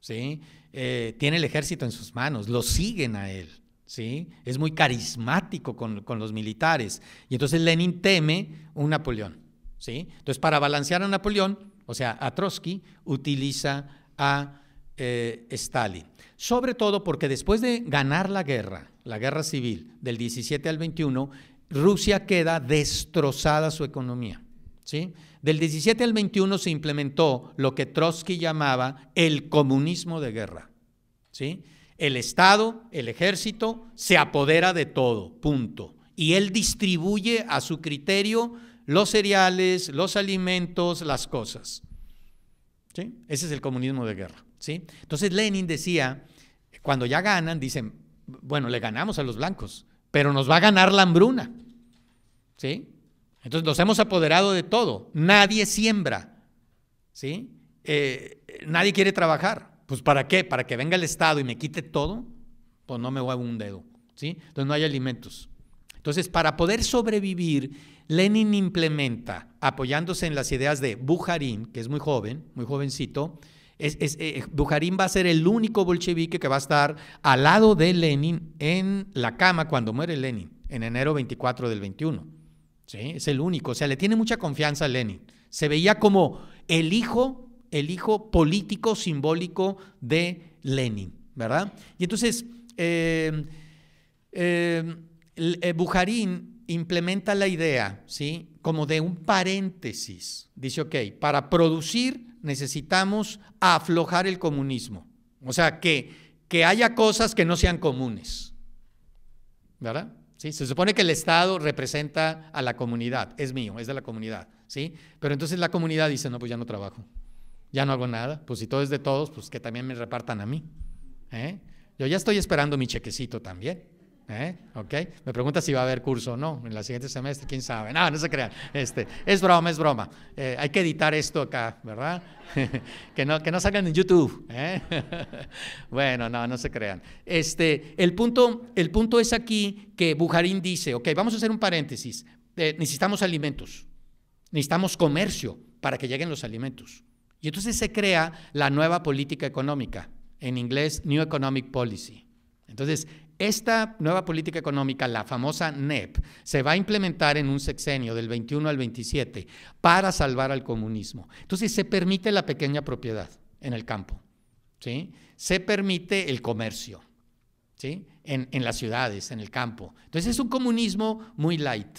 ¿sí? Eh, tiene el ejército en sus manos, lo siguen a él. ¿sí? Es muy carismático con, los militares. Y entonces Lenin teme un Napoleón, ¿sí? Entonces, para balancear a Napoleón, o sea, a Trotsky, utiliza a eh, Stalin. Sobre todo porque después de ganar la guerra, la guerra civil del 17 al 21, Rusia queda destrozada su economía, ¿sí? Del 17 al 21 se implementó lo que Trotsky llamaba el comunismo de guerra. ¿sí? El Estado, el ejército, se apodera de todo, punto. Y él distribuye a su criterio los cereales, los alimentos, las cosas. ¿Sí? Ese es el comunismo de guerra. ¿sí? Entonces Lenin decía, cuando ya ganan, dicen, bueno, le ganamos a los blancos, pero nos va a ganar la hambruna. ¿Sí? Entonces nos hemos apoderado de todo. Nadie siembra, ¿sí? Eh, nadie quiere trabajar. Pues ¿para qué? ¿Para que venga el Estado y me quite todo? Pues no me huevo un dedo, ¿sí? Entonces no hay alimentos. Entonces, para poder sobrevivir, Lenin implementa, apoyándose en las ideas de Bujarín, que es muy joven, muy jovencito, es, eh, Bujarín va a ser el único bolchevique que va a estar al lado de Lenin en la cama cuando muere Lenin, en enero 24 del 21. Es el único. O sea, le tiene mucha confianza a Lenin. Se veía como el hijo, el hijo político simbólico de Lenin, ¿verdad? Y entonces, eh, eh, eh, Bujarín implementa la idea, ¿sí? Como de un paréntesis. Dice, ok, para producir necesitamos aflojar el comunismo. O sea, que, que haya cosas que no sean comunes. ¿Verdad? Se supone que el Estado representa a la comunidad, es mío, es de la comunidad, ¿sí? Pero entonces la comunidad dice, no, pues ya no trabajo, ya no hago nada, pues si todo es de todos, pues que también me repartan a mí. ¿eh? Yo ya estoy esperando mi chequecito también. ¿Eh? ¿Okay? Me pregunta si va a haber curso o no en la siguiente semestre, quién sabe. No, no se crean. Este, es broma, es broma. Eh, hay que editar esto acá, ¿verdad? que, no, que no salgan en YouTube. ¿eh? bueno, no, no se crean. Este, el, punto, el punto es aquí que Bujarín dice, ok, vamos a hacer un paréntesis. Eh, necesitamos alimentos, necesitamos comercio para que lleguen los alimentos. Y entonces se crea la nueva política económica, en inglés New Economic Policy. Entonces, esta nueva política económica, la famosa NEP, se va a implementar en un sexenio del 21 al 27 para salvar al comunismo. Entonces se permite la pequeña propiedad en el campo, ¿sí? se permite el comercio ¿sí? en, las ciudades, en el campo. Entonces es un comunismo muy light.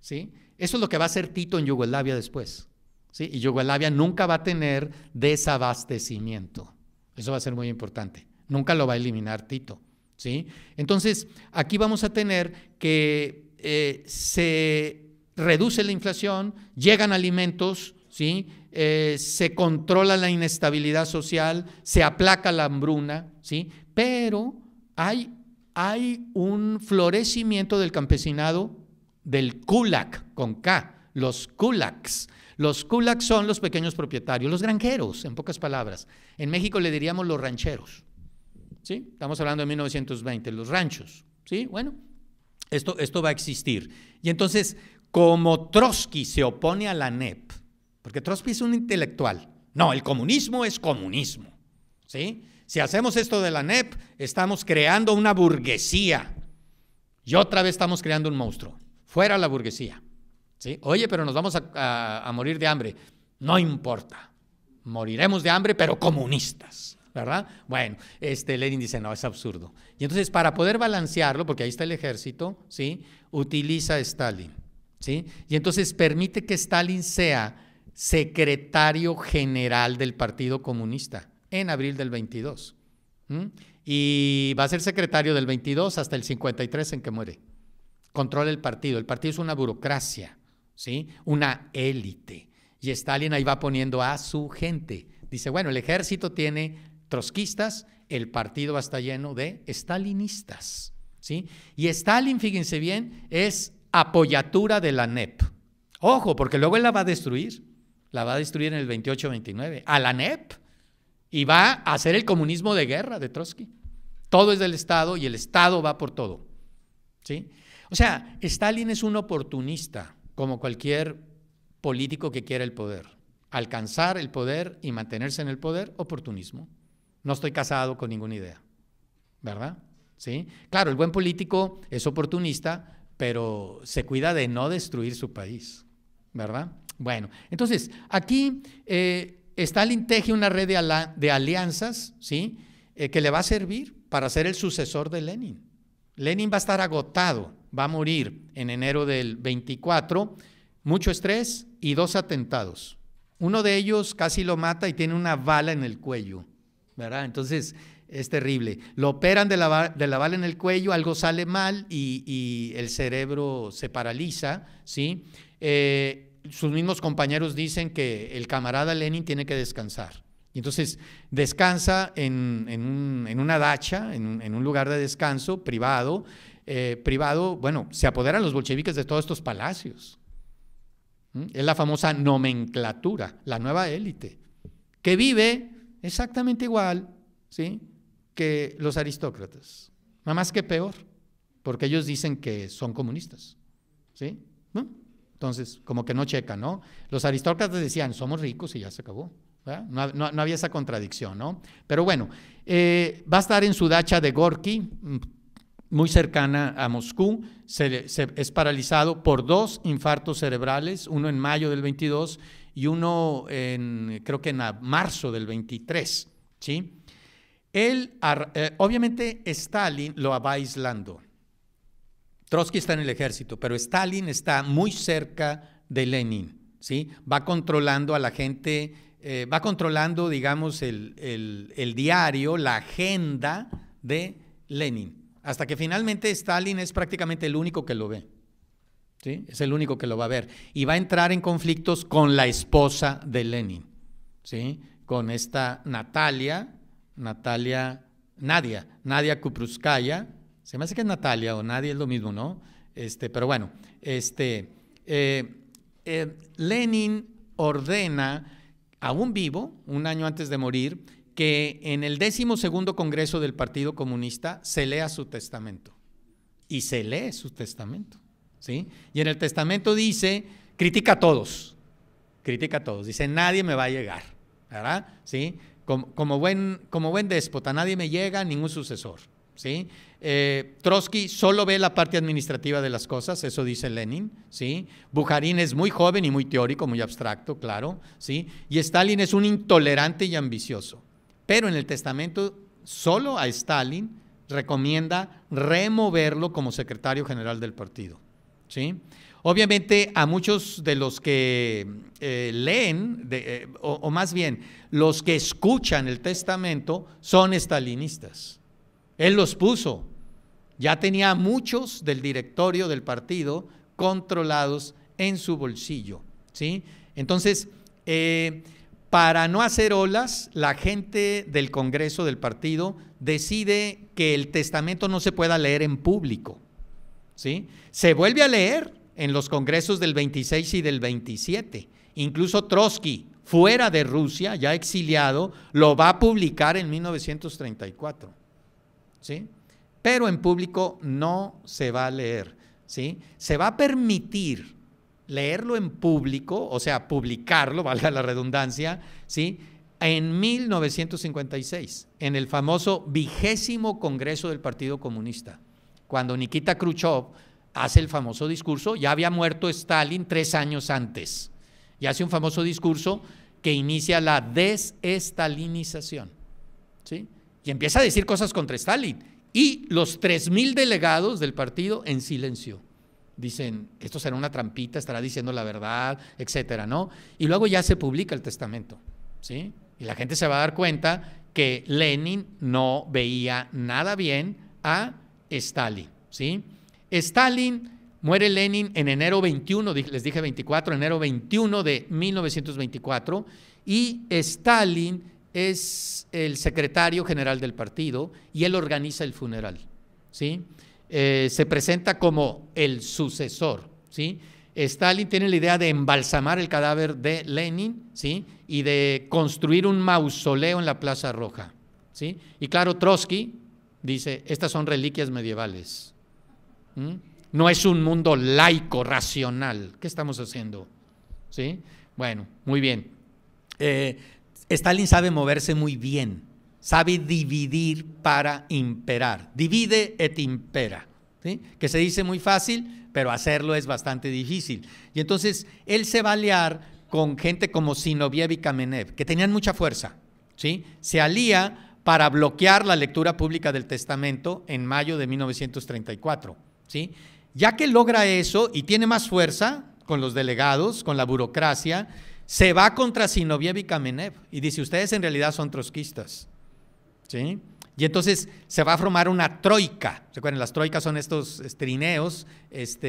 ¿sí? Eso es lo que va a hacer Tito en Yugoslavia después. ¿sí? Y Yugoslavia nunca va a tener desabastecimiento. Eso va a ser muy importante. Nunca lo va a eliminar Tito. ¿sí? Entonces, aquí vamos a tener que eh, se reduce la inflación, llegan alimentos, ¿sí? Eh, se controla la inestabilidad social, se aplaca la hambruna, ¿sí? pero hay, hay un florecimiento del campesinado del kulak, con K, los kulaks. Los kulaks son los pequeños propietarios, los granjeros, en pocas palabras. En México le diríamos los rancheros. Estamos hablando de 1920, los ranchos, ¿sí? Bueno, esto, esto va a existir. Y entonces, como Trotsky se opone a la NEP, porque Trotsky es un intelectual, no, el comunismo es comunismo, Si hacemos esto de la NEP, estamos creando una burguesía y otra vez estamos creando un monstruo. Fuera la burguesía. ¿sí? Oye, pero nos vamos a morir de hambre. No importa. Moriremos de hambre, pero comunistas. ¿verdad? Bueno, este, Lenin dice, no, es absurdo. Y entonces, para poder balancearlo, porque ahí está el ejército, ¿sí? Utiliza a Stalin, ¿sí? Y entonces permite que Stalin sea secretario general del Partido Comunista en abril del 22. Y va a ser secretario del 22 hasta el 53 en que muere. Controla el partido. El partido es una burocracia, ¿sí? Una élite. Y Stalin ahí va poniendo a su gente. Dice, bueno, el ejército tiene trotskistas, el partido va a estar lleno de stalinistas. ¿sí? Y Stalin, fíjense bien, es apoyatura de la NEP. Ojo, porque luego él la va a destruir. La va a destruir en el 28-29. A la NEP. Y va a hacer el comunismo de guerra de Trotsky. Todo es del Estado y el Estado va por todo. ¿sí? O sea, Stalin es un oportunista, como cualquier político que quiera el poder. Alcanzar el poder y mantenerse en el poder, oportunismo. No estoy casado con ninguna idea, ¿verdad? ¿Sí? Claro, el buen político es oportunista, pero se cuida de no destruir su país, ¿verdad? Bueno, entonces aquí está eh, el inteje una red de, alianzas, ¿sí? Eh, que le va a servir para ser el sucesor de Lenin. Lenin va a estar agotado, va a morir en enero del 24, mucho estrés y dos atentados. Uno de ellos casi lo mata y tiene una bala en el cuello. Entonces es terrible. Lo operan de la, de la bala en el cuello, algo sale mal y, el cerebro se paraliza, ¿sí? Eh, sus mismos compañeros dicen que el camarada Lenin tiene que descansar. Y entonces descansa en, una dacha, en, un lugar de descanso privado. Eh, privado, bueno, se apoderan los bolcheviques de todos estos palacios. ¿Mm? Es la famosa nomenclatura, la nueva élite, que vive exactamente igual ¿sí? que los aristócratas, nada más que peor, porque ellos dicen que son comunistas. ¿sí? Entonces, como que no checan, ¿no? Los aristócratas decían, somos ricos y ya se acabó. No, había esa contradicción, ¿no? Pero bueno, eh, va a estar en su dacha de Gorky, mm, muy cercana a Moscú, es paralizado por dos infartos cerebrales, uno en mayo del 22 y uno en, creo que en marzo del 23, ¿sí? Él, eh, obviamente Stalin lo va aislando. Trotsky está en el ejército, pero Stalin está muy cerca de Lenin, ¿sí? Va controlando a la gente, eh, va controlando, digamos, el diario, la agenda de Lenin, hasta que finalmente Stalin es prácticamente el único que lo ve. Es el único que lo va a ver. Y va a entrar en conflictos con la esposa de Lenin, ¿sí? Con esta Natalia, Natalia, Nadia, Nadia Kupruskaya. Se me hace que es Natalia o Nadia es lo mismo, ¿no? Este, pero bueno, este, eh, eh, Lenin ordena, aún vivo, un año antes de morir, que en el décimo segundo Congreso del Partido Comunista se lea su testamento. Y se lee su testamento. Y en el testamento dice, critica a todos, critica a todos, dice, nadie me va a llegar, ¿verdad? ¿Sí? Como, buen, como buen déspota, nadie me llega, ningún sucesor, ¿sí? Eh, Trotsky solo ve la parte administrativa de las cosas, eso dice Lenin, ¿sí? Bujarín es muy joven y muy teórico, muy abstracto, claro, ¿sí? Y Stalin es un intolerante y ambicioso. Pero en el testamento solo a Stalin recomienda removerlo como secretario general del partido. ¿sí? Obviamente a muchos de los que eh, leen, eh, o, más bien los que escuchan el testamento, son estalinistas. Él los puso. Ya tenía muchos del directorio del partido controlados en su bolsillo. ¿sí? Entonces, eh, para no hacer olas, la gente del Congreso del partido decide que el testamento no se pueda leer en público. Se vuelve a leer en los congresos del 26 y del 27. Incluso Trotsky, fuera de Rusia, ya exiliado, lo va a publicar en 1934. ¿sí? Pero en público no se va a leer. ¿sí? Se va a permitir leerlo en público, o sea, publicarlo, valga la redundancia, ¿sí? en 1956, en el famoso vigésimo Congreso del Partido Comunista cuando Nikita Khrushchev hace el famoso discurso, ya había muerto Stalin tres años antes, y hace un famoso discurso que inicia la desestalinización, ¿sí? Y empieza a decir cosas contra Stalin, y los 3.000 delegados del partido en silencio. Dicen, esto será una trampita, estará diciendo la verdad, etcétera, ¿no? Y luego ya se publica el testamento, ¿sí? Y la gente se va a dar cuenta que Lenin no veía nada bien a Stalin. ¿sí? Stalin, muere Lenin en enero 21, les dije 24, enero 21 de 1924, y Stalin es el secretario general del partido y él organiza el funeral. ¿sí? Eh, se presenta como el sucesor. ¿sí? Stalin tiene la idea de embalsamar el cadáver de Lenin ¿sí? y de construir un mausoleo en la Plaza Roja. ¿sí? Y claro, Trotsky, dice, estas son reliquias medievales. ¿Mm? No es un mundo laico, racional. ¿Qué estamos haciendo? ¿Sí? Bueno, muy bien. Eh, Stalin sabe moverse muy bien, sabe dividir para imperar. Divide et impera. Que se dice muy fácil, pero hacerlo es bastante difícil. Y entonces él se va a aliar con gente como Sinoviev y Kamenev, que tenían mucha fuerza. ¿sí? Se alía para bloquear la lectura pública del testamento en mayo de 1934. ¿sí? Ya que logra eso y tiene más fuerza con los delegados, con la burocracia, se va contra Sinoviev y Kamenev y dice, ustedes en realidad son trotskistas. Y entonces se va a formar una troika. Recuerden, las troicas son estos este, trineos este,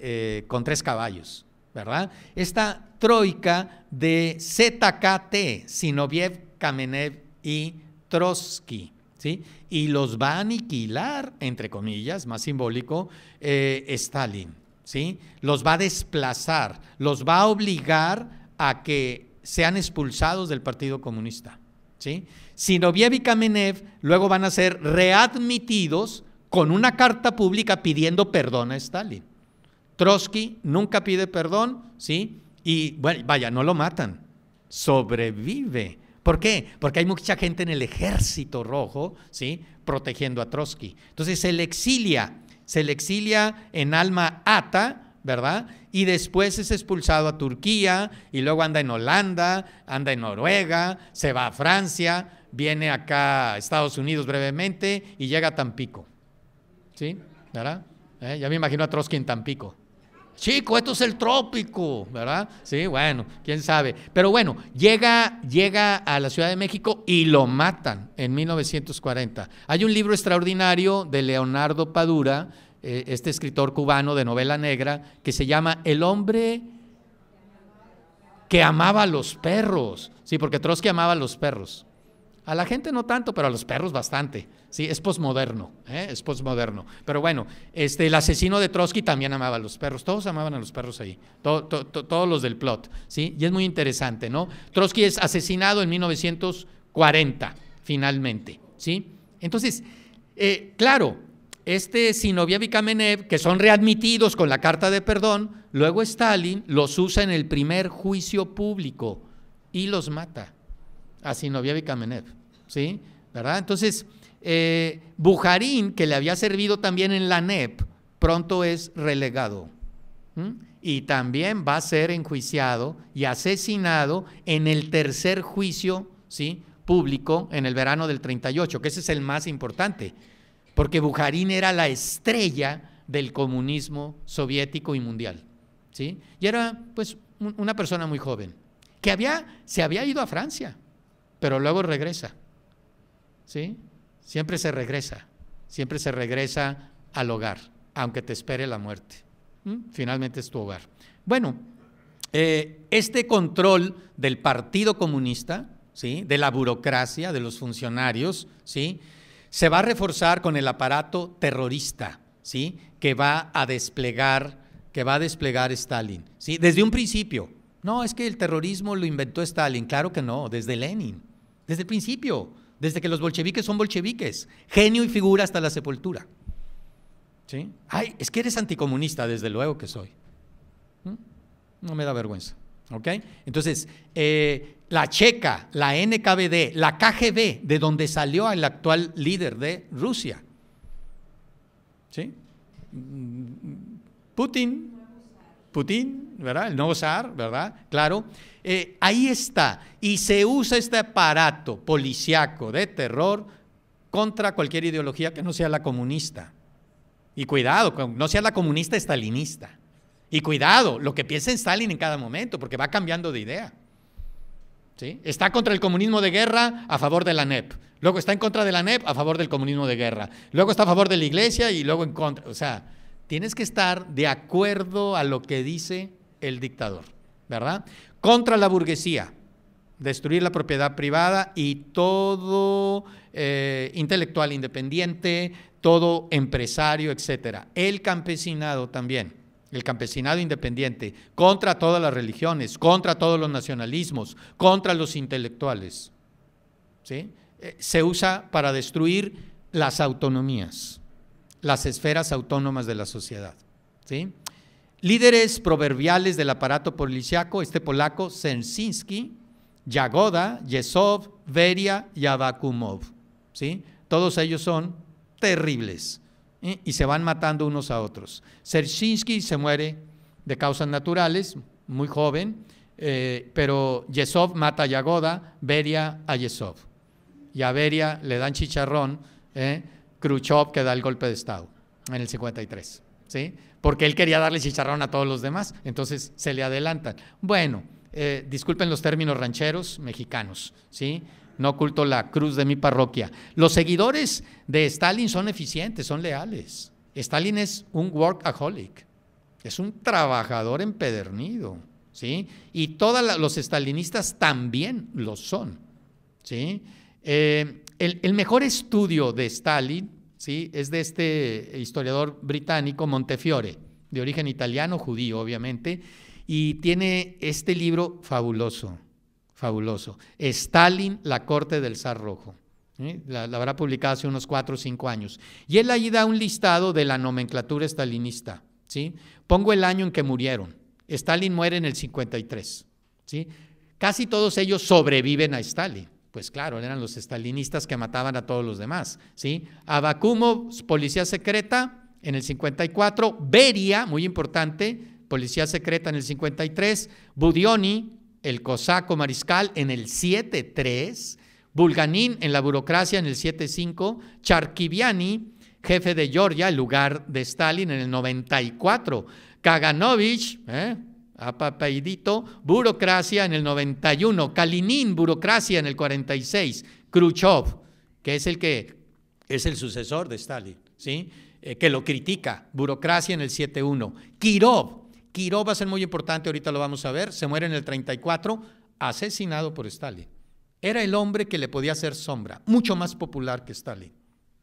eh, con tres caballos, ¿verdad? Esta troika de ZKT, Sinoviev, Kamenev y Trotsky. ¿Sí? Y los va a aniquilar, entre comillas, más simbólico, eh, Stalin, ¿sí? Los va a desplazar, los va a obligar a que sean expulsados del Partido Comunista, ¿sí? Sinoviev y Kamenev luego van a ser readmitidos con una carta pública pidiendo perdón a Stalin. Trotsky nunca pide perdón, ¿sí? Y bueno, vaya, no lo matan, sobrevive ¿Por qué? Porque hay mucha gente en el ejército rojo, ¿sí? Protegiendo a Trotsky. Entonces se le exilia, se le exilia en Alma Ata, ¿verdad? Y después es expulsado a Turquía y luego anda en Holanda, anda en Noruega, se va a Francia, viene acá a Estados Unidos brevemente y llega a Tampico. ¿Sí? ¿Verdad? ¿Eh? Ya me imagino a Trotsky en Tampico. Chico, esto es el trópico, ¿verdad? Sí, bueno, quién sabe. Pero bueno, llega, llega a la Ciudad de México y lo matan en 1940. Hay un libro extraordinario de Leonardo Padura, eh, este escritor cubano de novela negra, que se llama El hombre que amaba a los perros. Sí, porque Trotsky amaba a los perros. A la gente no tanto, pero a los perros bastante. Sí, es posmoderno, ¿eh? es posmoderno. Pero bueno, este, el asesino de Trotsky también amaba a los perros. Todos amaban a los perros ahí, todos los del plot. ¿sí? Y es muy interesante, ¿no? Trotsky es asesinado en 1940, finalmente. ¿sí? Entonces, eh, claro, este Sinoviev y Kamenev, que son readmitidos con la carta de perdón, luego Stalin los usa en el primer juicio público y los mata a Sinoviev y Kamenev, ¿sí? ¿Verdad? Entonces, eh, Bujarín, que le había servido también en la NEP, pronto es relegado. Y también va a ser enjuiciado y asesinado en el tercer juicio ¿sí? público en el verano del 38, que ese es el más importante, porque Bujarín era la estrella del comunismo soviético y mundial. ¿sí? Y era pues una persona muy joven, que había, se había ido a Francia pero luego regresa. ¿Sí? Siempre se regresa, siempre se regresa al hogar, aunque te espere la muerte. Finalmente es tu hogar. Bueno, eh, este control del Partido Comunista, ¿sí? de la burocracia, de los funcionarios, ¿sí? se va a reforzar con el aparato terrorista ¿sí? que va a desplegar que va a desplegar Stalin, ¿sí? Desde un principio. No, es que el terrorismo lo inventó Stalin, claro que no, desde Lenin. Desde el principio, desde que los bolcheviques son bolcheviques, genio y figura hasta la sepultura. ¿Sí? Ay, es que eres anticomunista, desde luego que soy. ¿Mm? No me da vergüenza. ¿Ok? Entonces, eh, la Checa, la NKVD, la KGB, de donde salió el actual líder de Rusia. ¿Sí? Mm, mm, Putin Putin, ¿verdad? El nuevo zar, ¿verdad? Claro. Eh, ahí está. Y se usa este aparato policiaco de terror contra cualquier ideología que no sea la comunista. Y cuidado, no sea la comunista estalinista. Y cuidado, lo que piensa en Stalin en cada momento, porque va cambiando de idea. ¿Sí? Está contra el comunismo de guerra a favor de la NEP. Luego está en contra de la NEP a favor del comunismo de guerra. Luego está a favor de la iglesia y luego en contra. O sea, tienes que estar de acuerdo a lo que dice el dictador, ¿verdad? Contra la burguesía, destruir la propiedad privada y todo eh, intelectual independiente, todo empresario, etcétera. El campesinado también, el campesinado independiente, contra todas las religiones, contra todos los nacionalismos, contra los intelectuales. Eh, se usa para destruir las autonomías las esferas autónomas de la sociedad. ¿sí? Líderes proverbiales del aparato policiaco, este polaco, Sensinski, Yagoda, Yesov, Veria, y Abakumov. ¿sí? Todos ellos son terribles y se van matando unos a otros. Serchinsky se muere de causas naturales, muy joven, eh, pero Yesov mata a Yagoda, Veria a Yesov. Y a Veria le dan chicharrón, ¿eh? Khrushchev que da el golpe de Estado en el 53, ¿sí? Porque él quería darle chicharrón a todos los demás, entonces se le adelantan. Bueno, eh, disculpen los términos rancheros mexicanos, ¿sí? No oculto la cruz de mi parroquia. Los seguidores de Stalin son eficientes, son leales. Stalin es un workaholic, es un trabajador empedernido, ¿sí? Y todos los stalinistas también lo son, ¿sí? Eh, el, mejor estudio de Stalin es de este historiador británico Montefiore, de origen italiano, judío, obviamente, y tiene este libro fabuloso, fabuloso. Stalin, la corte del zar rojo. La, habrá publicado hace unos cuatro o cinco años. Y él ahí da un listado de la nomenclatura stalinista. ¿sí? Pongo el año en que murieron. Stalin muere en el 53. ¿sí? Casi todos ellos sobreviven a Stalin. Pues claro, eran los estalinistas que mataban a todos los demás. ¿sí? Abakumov, policía secreta en el 54, Beria, muy importante, policía secreta en el 53, Budioni, el cosaco mariscal en el 73, Bulganin en la burocracia en el 75, Charkiviani, jefe de Georgia, el lugar de Stalin en el 94, Kaganovich, ¿eh? Apapaidito, burocracia en el 91, Kalinin, burocracia en el 46, Khrushchev, que es el que es el sucesor de Stalin, ¿sí? Eh, que lo critica, burocracia en el 71, Kirov, Kirov va a ser muy importante, ahorita lo vamos a ver, se muere en el 34, asesinado por Stalin. Era el hombre que le podía hacer sombra, mucho más popular que Stalin,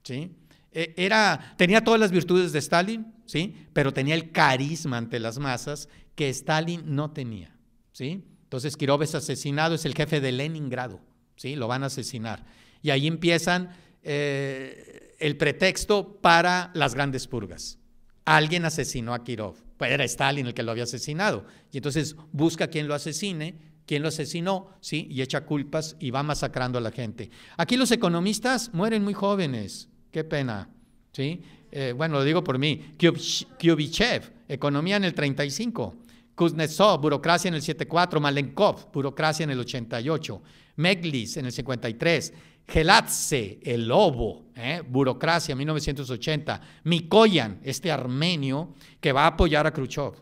¿sí? Eh, era, tenía todas las virtudes de Stalin, ¿sí? pero tenía el carisma ante las masas que Stalin no tenía. ¿sí? Entonces Kirov es asesinado, es el jefe de Leningrado, ¿sí? lo van a asesinar. Y ahí empiezan eh, el pretexto para las grandes purgas. Alguien asesinó a Kirov, pues, era Stalin el que lo había asesinado. Y entonces busca quien lo asesine, quien lo asesinó, ¿sí? y echa culpas y va masacrando a la gente. Aquí los economistas mueren muy jóvenes, qué pena. ¿sí? Eh, bueno, lo digo por mí, Kyubichev economía en el 35, Kuznetsov, burocracia en el 74, Malenkov, burocracia en el 88, Meglis en el 53, Gelatse, el lobo, ¿eh? burocracia en 1980, Mikoyan, este armenio que va a apoyar a Khrushchev,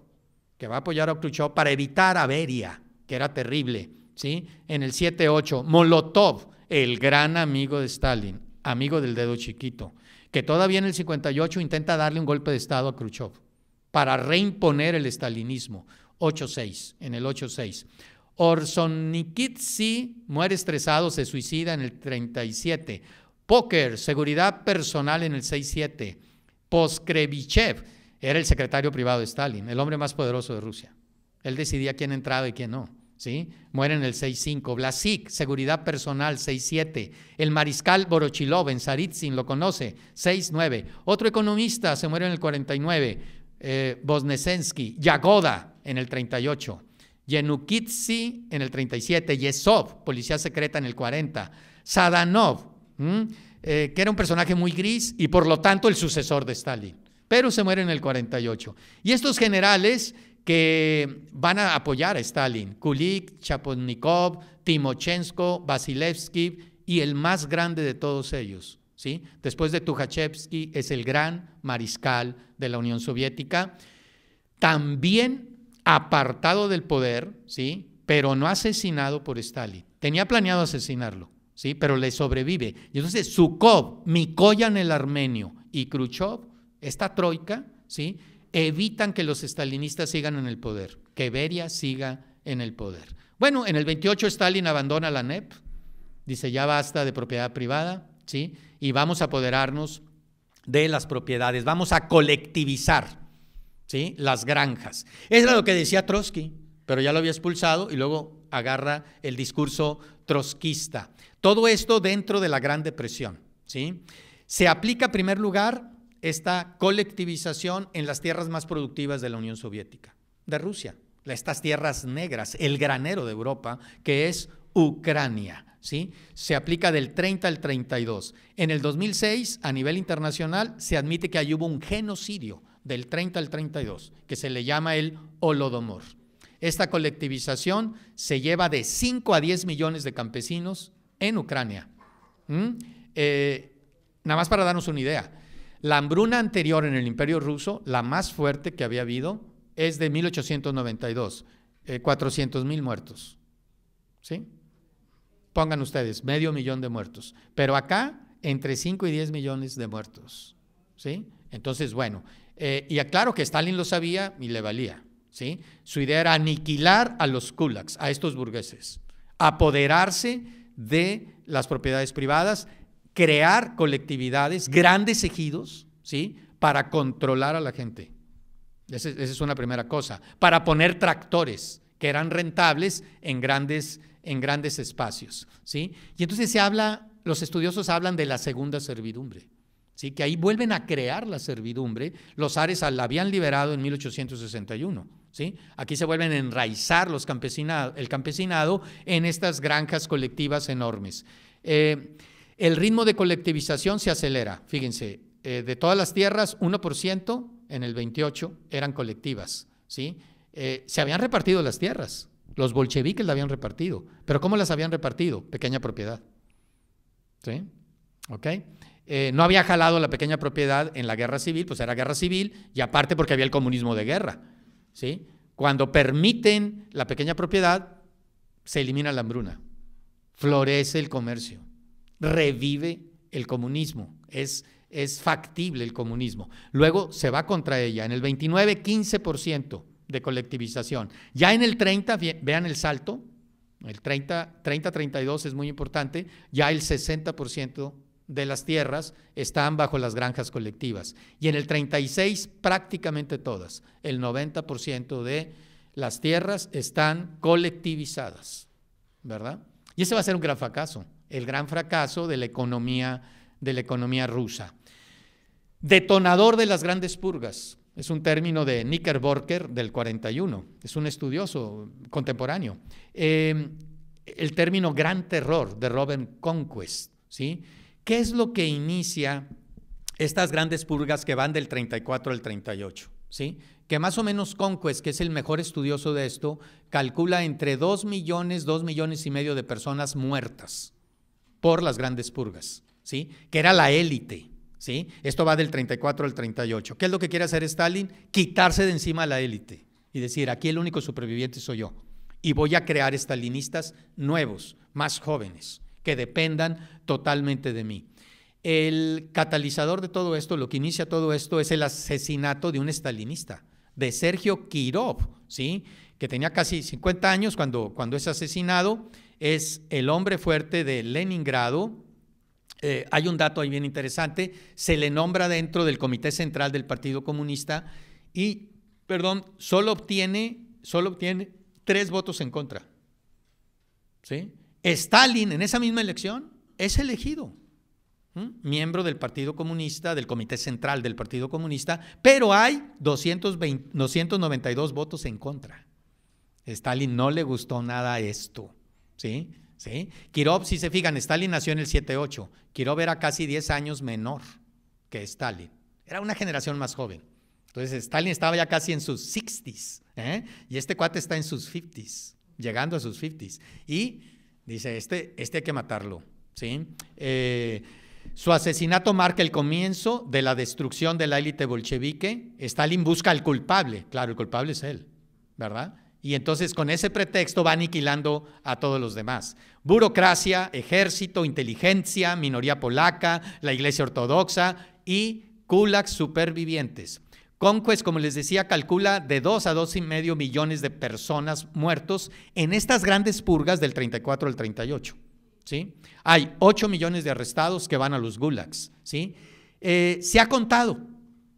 que va a apoyar a Khrushchev para evitar a Beria, que era terrible, ¿sí? En el 78, Molotov, el gran amigo de Stalin, amigo del dedo chiquito, que todavía en el 58 intenta darle un golpe de Estado a Khrushchev para reimponer el estalinismo. 8-6, en el 8.6. Orsonikitsi muere estresado, se suicida en el 37. Poker, seguridad personal en el 6-7 Poskrevichev era el secretario privado de Stalin, el hombre más poderoso de Rusia. Él decidía quién entraba y quién no. ¿sí? Muere en el 6-5, Blasik, seguridad personal, 6-7, El mariscal Borochilov en Saritsin lo conoce, 6-9, Otro economista se muere en el 49. Eh, Bosnesensky, Yagoda en el 38, Yenukitsi en el 37, Yesov, policía secreta en el 40, Sadanov, eh, que era un personaje muy gris y por lo tanto el sucesor de Stalin, pero se muere en el 48. Y estos generales que van a apoyar a Stalin, Kulik, Chaponnikov, Timoshenko, Vasilevsky y el más grande de todos ellos, ¿sí? Después de Tukhachevsky es el gran mariscal de la Unión Soviética, también apartado del poder, ¿sí? Pero no asesinado por Stalin. Tenía planeado asesinarlo, ¿sí? Pero le sobrevive. Y entonces Sukov, Mikoyan el armenio y Khrushchev, esta troika, ¿sí? Evitan que los stalinistas sigan en el poder, que Beria siga en el poder. Bueno, en el 28 Stalin abandona la NEP, dice ya basta de propiedad privada, ¿sí? y vamos a apoderarnos de las propiedades, vamos a colectivizar ¿sí? las granjas. Es lo que decía Trotsky, pero ya lo había expulsado y luego agarra el discurso trotskista. Todo esto dentro de la Gran Depresión. ¿sí? Se aplica en primer lugar esta colectivización en las tierras más productivas de la Unión Soviética, de Rusia, estas tierras negras, el granero de Europa, que es Ucrania. Se aplica del 30 al 32. En el 2006, a nivel internacional, se admite que ahí hubo un genocidio del 30 al 32, que se le llama el Holodomor. Esta colectivización se lleva de 5 a 10 millones de campesinos en Ucrania. ¿Mm? Eh, nada más para darnos una idea. La hambruna anterior en el Imperio Ruso, la más fuerte que había habido, es de 1892, eh, 400 muertos. ¿Sí? pongan ustedes, medio millón de muertos, pero acá entre 5 y 10 millones de muertos, ¿sí? Entonces, bueno, eh, y aclaro que Stalin lo sabía y le valía, ¿sí? Su idea era aniquilar a los kulaks, a estos burgueses, apoderarse de las propiedades privadas, crear colectividades, grandes ejidos, ¿sí? Para controlar a la gente. Esa, esa es una primera cosa. Para poner tractores que eran rentables en grandes en grandes espacios, ¿sí? Y entonces se habla, los estudiosos hablan de la segunda servidumbre, ¿sí? Que ahí vuelven a crear la servidumbre, los ares la habían liberado en 1861, ¿sí? Aquí se vuelven a enraizar los el campesinado en estas granjas colectivas enormes. Eh, el ritmo de colectivización se acelera, fíjense, eh, de todas las tierras, 1% en el 28 eran colectivas, ¿sí? Eh, se habían repartido las tierras, los bolcheviques la habían repartido. Pero ¿cómo las habían repartido? Pequeña propiedad. ¿Sí? ¿Ok? Eh, no había jalado la pequeña propiedad en la guerra civil, pues era guerra civil, y aparte porque había el comunismo de guerra. ¿Sí? Cuando permiten la pequeña propiedad, se elimina la hambruna, florece el comercio, revive el comunismo, es, es factible el comunismo. Luego se va contra ella. En el 29, 15% de colectivización. Ya en el 30, vean el salto, el 30-32 es muy importante, ya el 60% de las tierras están bajo las granjas colectivas y en el 36 prácticamente todas, el 90% de las tierras están colectivizadas, ¿verdad? Y ese va a ser un gran fracaso, el gran fracaso de la economía, de la economía rusa. Detonador de las grandes purgas, es un término de Knickerbocker del 41, es un estudioso contemporáneo. Em, el término Gran Terror de Robert Conquest, ¿sí? ¿Qué es lo que inicia estas grandes purgas que van del 34 al 38? ¿Sí? Que más o menos Conquest, que es el mejor estudioso de esto, calcula entre 2 millones, 2 millones y medio de personas muertas por las grandes purgas, ¿sí? Que era la élite, ¿sí? Esto va del 34 al 38. ¿Qué es lo que quiere hacer Stalin? Quitarse de encima a la élite y decir, aquí el único superviviente soy yo. Y voy a crear estalinistas nuevos, más jóvenes, que dependan totalmente de mí. El catalizador de todo esto, lo que inicia todo esto, es el asesinato de un estalinista, de Sergio Kirov, ¿sí? que tenía casi 50 años cuando, cuando es asesinado. Es el hombre fuerte de Leningrado, eh, hay un dato ahí bien interesante, se le nombra dentro del Comité Central del Partido Comunista y, perdón, solo obtiene, solo obtiene tres votos en contra. Stalin en esa misma elección es elegido miembro del Partido Comunista, del Comité Central del Partido Comunista, pero hay 292 votos en contra. Stalin no le gustó nada esto, ¿sí? ¿sí? Kirov, si se fijan, Stalin nació en el 78. Kirov era casi 10 años menor que Stalin. Era una generación más joven. Entonces, Stalin estaba ya casi en sus 60s, ¿eh? y este cuate está en sus 50s, llegando a sus 50s. Y dice, este, este hay que matarlo. ¿sí? Eh, su asesinato marca el comienzo de la destrucción de la élite bolchevique. Stalin busca al culpable. Claro, el culpable es él, ¿verdad? Y entonces con ese pretexto va aniquilando a todos los demás. Burocracia, ejército, inteligencia, minoría polaca, la iglesia ortodoxa y gulags supervivientes. Conquest, como les decía, calcula de 2 a 2,5 millones de personas muertos en estas grandes purgas del 34 al 38. ¿sí? Hay 8 millones de arrestados que van a los gulags. ¿sí? Eh, se ha contado,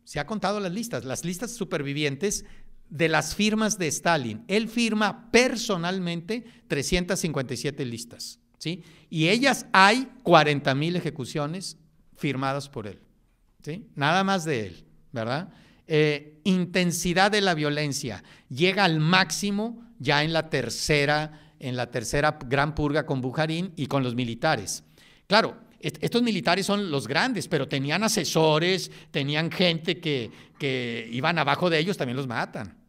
se ha contado las listas. Las listas supervivientes de las firmas de Stalin. Él firma personalmente 357 listas, ¿sí? Y ellas hay 40 mil ejecuciones firmadas por él, ¿sí? Nada más de él, ¿verdad? Eh, intensidad de la violencia llega al máximo ya en la tercera, en la tercera gran purga con Bujarín y con los militares. Claro, estos militares son los grandes, pero tenían asesores, tenían gente que iban abajo de ellos, también los matan.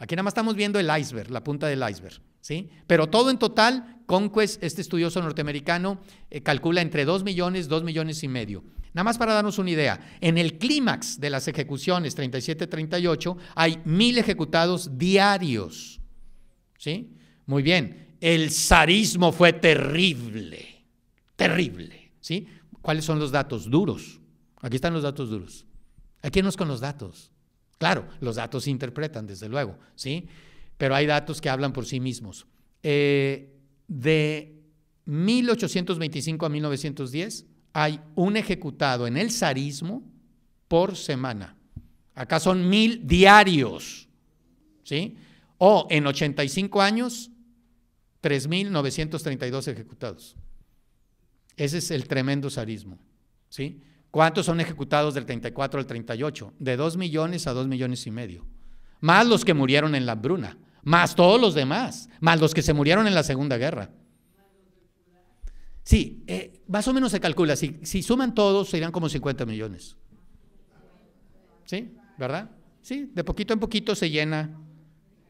Aquí nada más estamos viendo el iceberg, la punta del iceberg. ¿sí? Pero todo en total, Conquest, este estudioso norteamericano, eh, calcula entre 2 millones, 2 millones y medio. Nada más para darnos una idea, en el clímax de las ejecuciones 37-38 hay mil ejecutados diarios. ¿Sí? Muy bien, el zarismo fue terrible, terrible. ¿Sí? ¿Cuáles son los datos duros? Aquí están los datos duros. Aquí nos con los datos. Claro, los datos se interpretan, desde luego, ¿sí? Pero hay datos que hablan por sí mismos. Eh, de 1825 a 1910 hay un ejecutado en el zarismo por semana. Acá son mil diarios, ¿sí? O en 85 años, 3.932 ejecutados. Ese es el tremendo zarismo, ¿sí? ¿Cuántos son ejecutados del 34 al 38? De 2 millones a 2 millones y medio. Más los que murieron en la bruna, más todos los demás, más los que se murieron en la Segunda Guerra. Sí, eh, más o menos se calcula, si, suman todos serían como 50 millones. ¿Sí? ¿Verdad? Sí, de poquito en poquito se llena,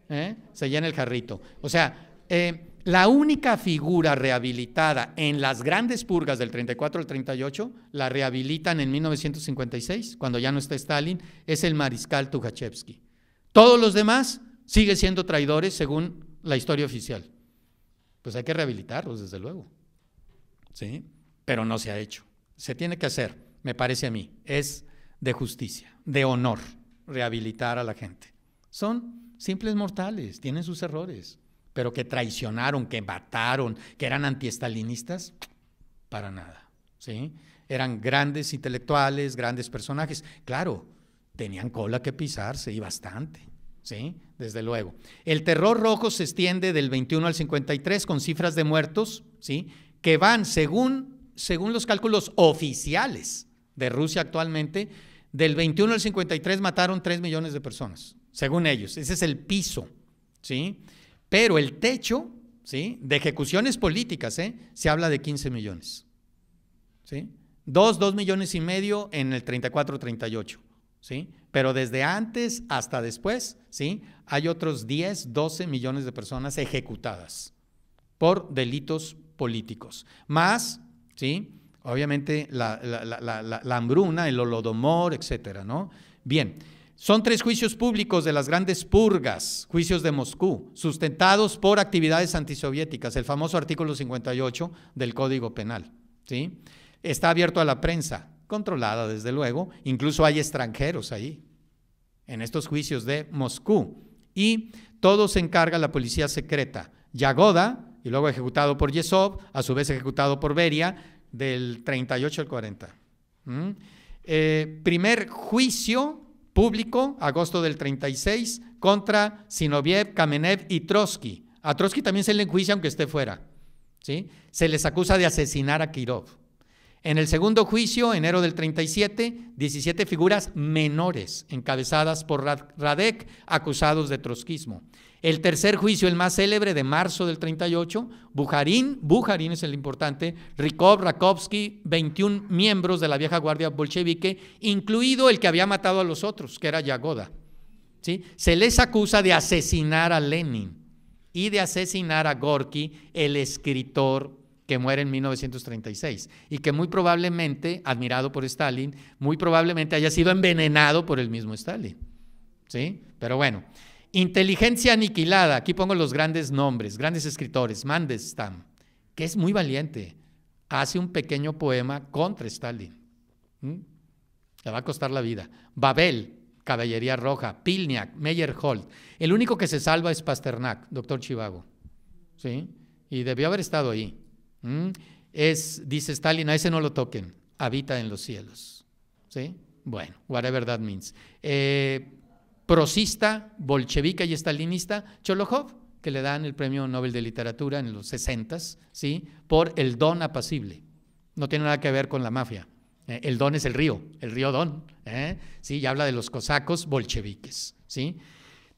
¿eh? se llena el jarrito. O sea, eh, la única figura rehabilitada en las grandes purgas del 34 al 38, la rehabilitan en 1956, cuando ya no está Stalin, es el mariscal Tukhachevsky. Todos los demás siguen siendo traidores según la historia oficial. Pues hay que rehabilitarlos, desde luego. ¿Sí? Pero no se ha hecho. Se tiene que hacer, me parece a mí. Es de justicia, de honor, rehabilitar a la gente. Son simples mortales, tienen sus errores pero que traicionaron, que mataron, que eran antiestalinistas, para nada. ¿sí? Eran grandes intelectuales, grandes personajes. Claro, tenían cola que pisarse y bastante. ¿sí? Desde luego. El terror rojo se extiende del 21 al 53 con cifras de muertos, ¿sí? Que van, según, según los cálculos oficiales de Rusia actualmente, del 21 al 53 mataron 3 millones de personas, según ellos. Ese es el piso, ¿sí? Pero el techo, ¿sí? De ejecuciones políticas, ¿eh? Se habla de 15 millones, ¿sí? Dos, dos millones y medio en el 34-38, ¿sí? Pero desde antes hasta después, ¿sí? Hay otros 10, 12 millones de personas ejecutadas por delitos políticos. Más, ¿sí? Obviamente la, hambruna, el holodomor, etcétera, ¿no? Bien. Son tres juicios públicos de las grandes purgas, juicios de Moscú, sustentados por actividades antisoviéticas, el famoso artículo 58 del Código Penal. ¿sí? Está abierto a la prensa, controlada desde luego, incluso hay extranjeros ahí, en estos juicios de Moscú. Y todo se encarga la policía secreta. Yagoda, y luego ejecutado por Yesov, a su vez ejecutado por Beria, del 38 al 40. Eh, primer juicio público, agosto del 36, contra Sinoviev, Kamenev y Trotsky. A Trotsky también se le enjuicia aunque esté fuera. ¿sí? Se les acusa de asesinar a Kirov. En el segundo juicio, enero del 37, 17 figuras menores encabezadas por Radek acusados de trotskismo. El tercer juicio, el más célebre, de marzo del 38, Bujarín, Bujarín es el importante, Rikov, Rakovsky, 21 miembros de la vieja guardia bolchevique, incluido el que había matado a los otros, que era Yagoda. ¿sí? Se les acusa de asesinar a Lenin y de asesinar a Gorky, el escritor que muere en 1936 y que muy probablemente, admirado por Stalin, muy probablemente haya sido envenenado por el mismo Stalin. ¿sí? Pero bueno. Inteligencia aniquilada. Aquí pongo los grandes nombres, grandes escritores. Mandestam, que es muy valiente, hace un pequeño poema contra Stalin. ¿Mm? Le va a costar la vida. Babel, Caballería Roja, Pilniak, Meyerhold. El único que se salva es Pasternak, doctor Chivago. ¿Sí? Y debió haber estado ahí. ¿Mm? Es, dice Stalin, a ese no lo toquen, habita en los cielos. ¿Sí? Bueno, whatever that means. Eh, prosista, bolchevica y estalinista, Cholokhov, que le dan el Premio Nobel de Literatura en los 60, ¿sí? por el don apacible. No tiene nada que ver con la mafia. Eh, el don es el río, el río don. ¿eh? ¿Sí? Y habla de los cosacos bolcheviques. ¿sí?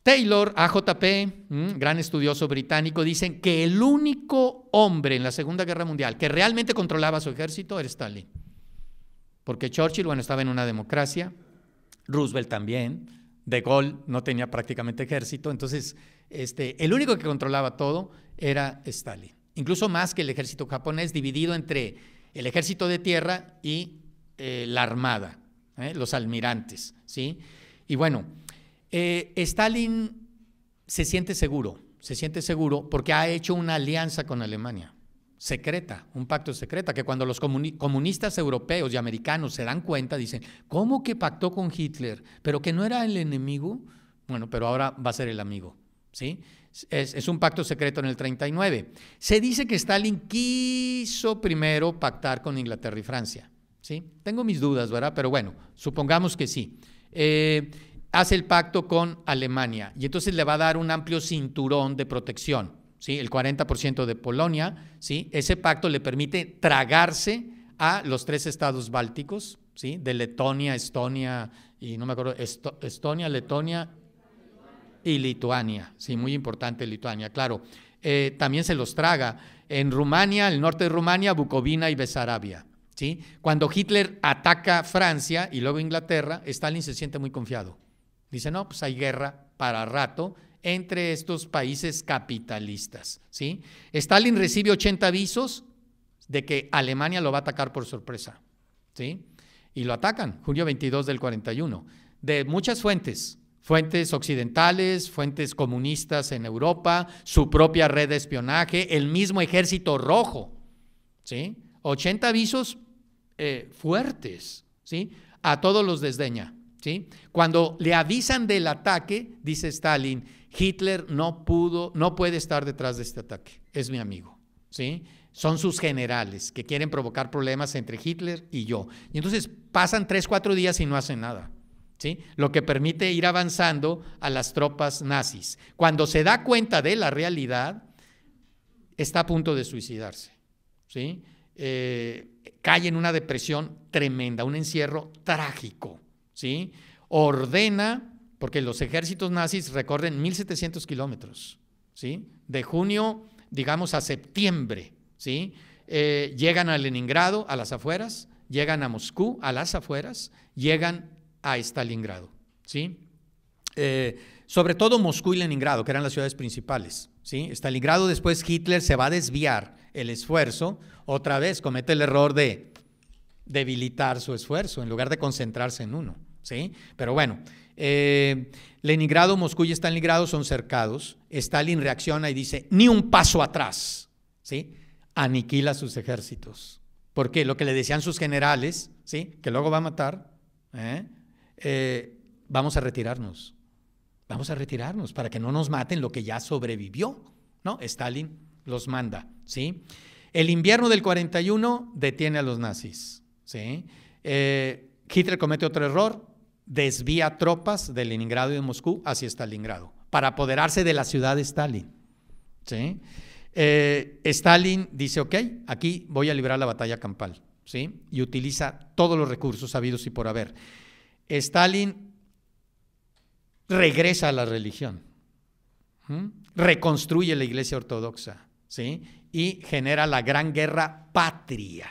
Taylor, AJP, gran estudioso británico, dicen que el único hombre en la Segunda Guerra Mundial que realmente controlaba su ejército era Stalin. Porque Churchill, bueno, estaba en una democracia, Roosevelt también, de Gaulle no tenía prácticamente ejército, entonces este, el único que controlaba todo era Stalin, incluso más que el ejército japonés dividido entre el ejército de tierra y eh, la armada, ¿eh? los almirantes. ¿sí? Y bueno, eh, Stalin se siente seguro, se siente seguro porque ha hecho una alianza con Alemania secreta, un pacto secreta, que cuando los comunistas europeos y americanos se dan cuenta, dicen, ¿cómo que pactó con Hitler? Pero que no era el enemigo, bueno, pero ahora va a ser el amigo, ¿sí? Es, un pacto secreto en el 39. Se dice que Stalin quiso primero pactar con Inglaterra y Francia, ¿sí? Tengo mis dudas, ¿verdad? Pero bueno, supongamos que sí. Eh, hace el pacto con Alemania y entonces le va a dar un amplio cinturón de protección ¿sí? el 40% de Polonia, ¿sí? ese pacto le permite tragarse a los tres estados bálticos, ¿sí? de Letonia, Estonia, y no me acuerdo, Estonia, Letonia y Lituania, sí, muy importante Lituania, claro. Eh, también se los traga. En Rumania, el norte de Rumania, Bucovina y Besarabia. ¿sí? Cuando Hitler ataca Francia y luego Inglaterra, Stalin se siente muy confiado. Dice, no, pues hay guerra para rato entre estos países capitalistas. ¿sí? Stalin recibe 80 avisos de que Alemania lo va a atacar por sorpresa. ¿sí? Y lo atacan, julio 22 del 41, de muchas fuentes, fuentes occidentales, fuentes comunistas en Europa, su propia red de espionaje, el mismo ejército rojo. ¿sí? 80 avisos eh, fuertes, ¿sí? a todos los desdeña. ¿sí? Cuando le avisan del ataque, dice Stalin, Hitler no pudo, no puede estar detrás de este ataque. Es mi amigo, ¿sí? Son sus generales que quieren provocar problemas entre Hitler y yo. Y entonces pasan tres, cuatro días y no hacen nada. ¿Sí? lo que permite ir avanzando a las tropas nazis. Cuando se da cuenta de la realidad, está a punto de suicidarse. ¿sí? Eh, cae en una depresión tremenda, un encierro trágico. ¿sí? Ordena porque los ejércitos nazis recorren 1.700 kilómetros, ¿sí? De junio, digamos, a septiembre, ¿sí? Eh, llegan a Leningrado, a las afueras, llegan a Moscú, a las afueras, llegan a Stalingrado, ¿sí? Eh, sobre todo Moscú y Leningrado, que eran las ciudades principales. ¿sí? Stalingrado después Hitler se va a desviar el esfuerzo, otra vez comete el error de debilitar su esfuerzo en lugar de concentrarse en uno. ¿sí? Pero bueno, eh, Leningrado, Moscú y Stalingrado son cercados. Stalin reacciona y dice, ni un paso atrás. ¿Sí? Aniquila sus ejércitos. Porque lo que le decían sus generales, ¿sí? que luego va a matar, ¿eh? Eh, vamos a retirarnos. Vamos a retirarnos para que no nos maten lo que ya sobrevivió. ¿no? Stalin los manda. ¿sí? El invierno del 41 detiene a los nazis. ¿sí? Hitler comete otro error, desvía tropas de Leningrado y de Moscú hacia Stalingrado para apoderarse de la ciudad de Stalin. Eh, Stalin dice, ok, aquí voy a librar la batalla campal, ¿sí? y utiliza todos los recursos habidos y por haber. Stalin
regresa
a la religión, reconstruye la iglesia ortodoxa ¿sí? y genera la gran guerra patria,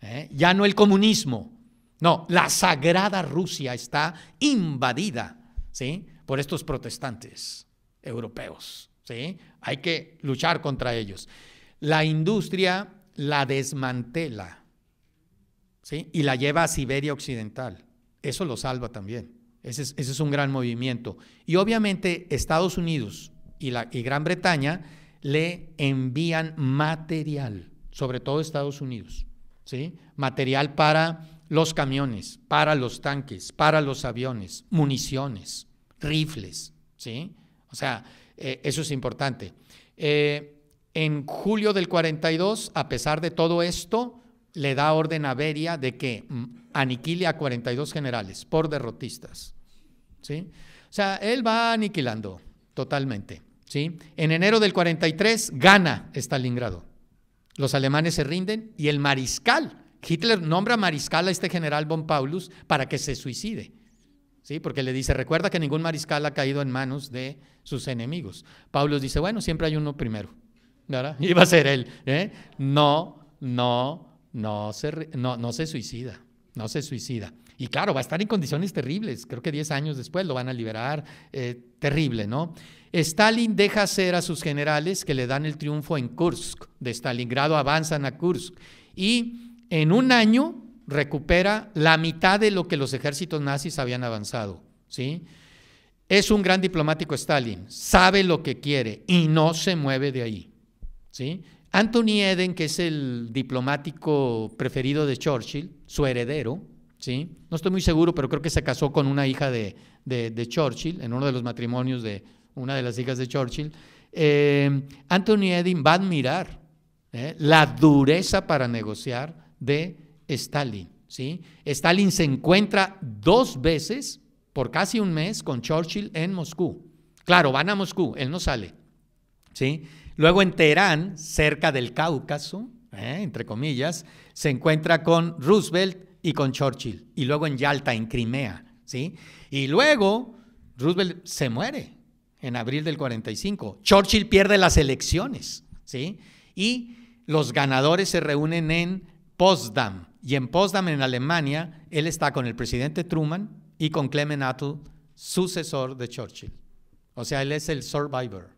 ¿eh? ya no el comunismo, no, la sagrada Rusia está invadida, ¿sí? Por estos protestantes europeos, ¿sí? Hay que luchar contra ellos. La industria la desmantela, ¿sí? Y la lleva a Siberia Occidental. Eso lo salva también. Ese es, un gran movimiento. Y obviamente Estados Unidos y, y Gran Bretaña le envían material, sobre todo Estados Unidos, ¿sí? Material para los camiones, para los tanques, para los aviones, municiones, rifles, ¿sí? O sea, eh, eso es importante. Eh, en julio del 42, a pesar de todo esto, le da orden a Beria de que mm, aniquile a 42 generales por derrotistas, ¿sí? O sea, él va aniquilando totalmente, ¿sí? En enero del 43 gana Stalingrado. Los alemanes se rinden y el mariscal Hitler nombra mariscal a este general von Paulus para que se suicide. ¿Sí? Porque le dice, recuerda que ningún mariscal ha caído en manos de sus enemigos. Paulus dice, bueno, siempre hay uno primero. ¿verdad? Y a ser él. ¿eh? No, no, no se, no, no se suicida. No se suicida. Y claro, va a estar en condiciones terribles. Creo que 10 años después lo van a liberar. Eh, terrible, ¿no? Stalin deja ser a sus generales que le dan el triunfo en Kursk. De Stalingrado avanzan a Kursk. Y en un año recupera la mitad de lo que los ejércitos nazis habían avanzado. ¿sí? Es un gran diplomático Stalin, sabe lo que quiere y no se mueve de ahí. ¿sí? Anthony Eden, que es el diplomático preferido de Churchill, su heredero, ¿sí? no estoy muy seguro, pero creo que se casó con una hija de, Churchill, en uno de los matrimonios de una de las hijas de Churchill, eh, Anthony Eden va a admirar ¿eh? la dureza para negociar de Stalin. ¿sí? Stalin se encuentra dos veces por casi un mes con Churchill en Moscú. Claro, van a Moscú, él no sale. ¿sí? Luego en Teherán, cerca del Cáucaso, ¿eh? entre comillas, se encuentra con Roosevelt y con Churchill. Y luego en Yalta, en Crimea. ¿sí? Y luego Roosevelt se muere en abril del 45. Churchill pierde las elecciones. ¿sí? Y los ganadores se reúnen en Potsdam. Y en Potsdam, en Alemania, él está con el presidente Truman y con Clement Attlee, sucesor de Churchill. O sea, él es el survivor.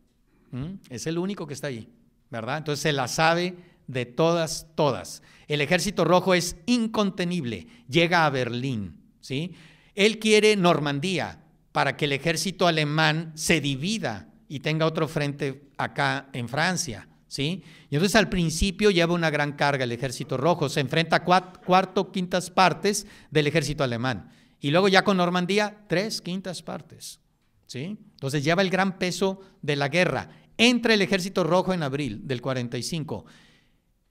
¿Mm? Es el único que está ahí, ¿verdad? Entonces se la sabe de todas, todas. El ejército rojo es incontenible. Llega a Berlín, ¿sí? Él quiere Normandía para que el ejército alemán se divida y tenga otro frente acá en Francia. Y entonces al principio lleva una gran carga el ejército rojo, se enfrenta a cuarto, quintas partes del ejército alemán. Y luego ya con Normandía, tres quintas partes, ¿sí? Entonces lleva el gran peso de la guerra. Entra el ejército rojo en abril del 45.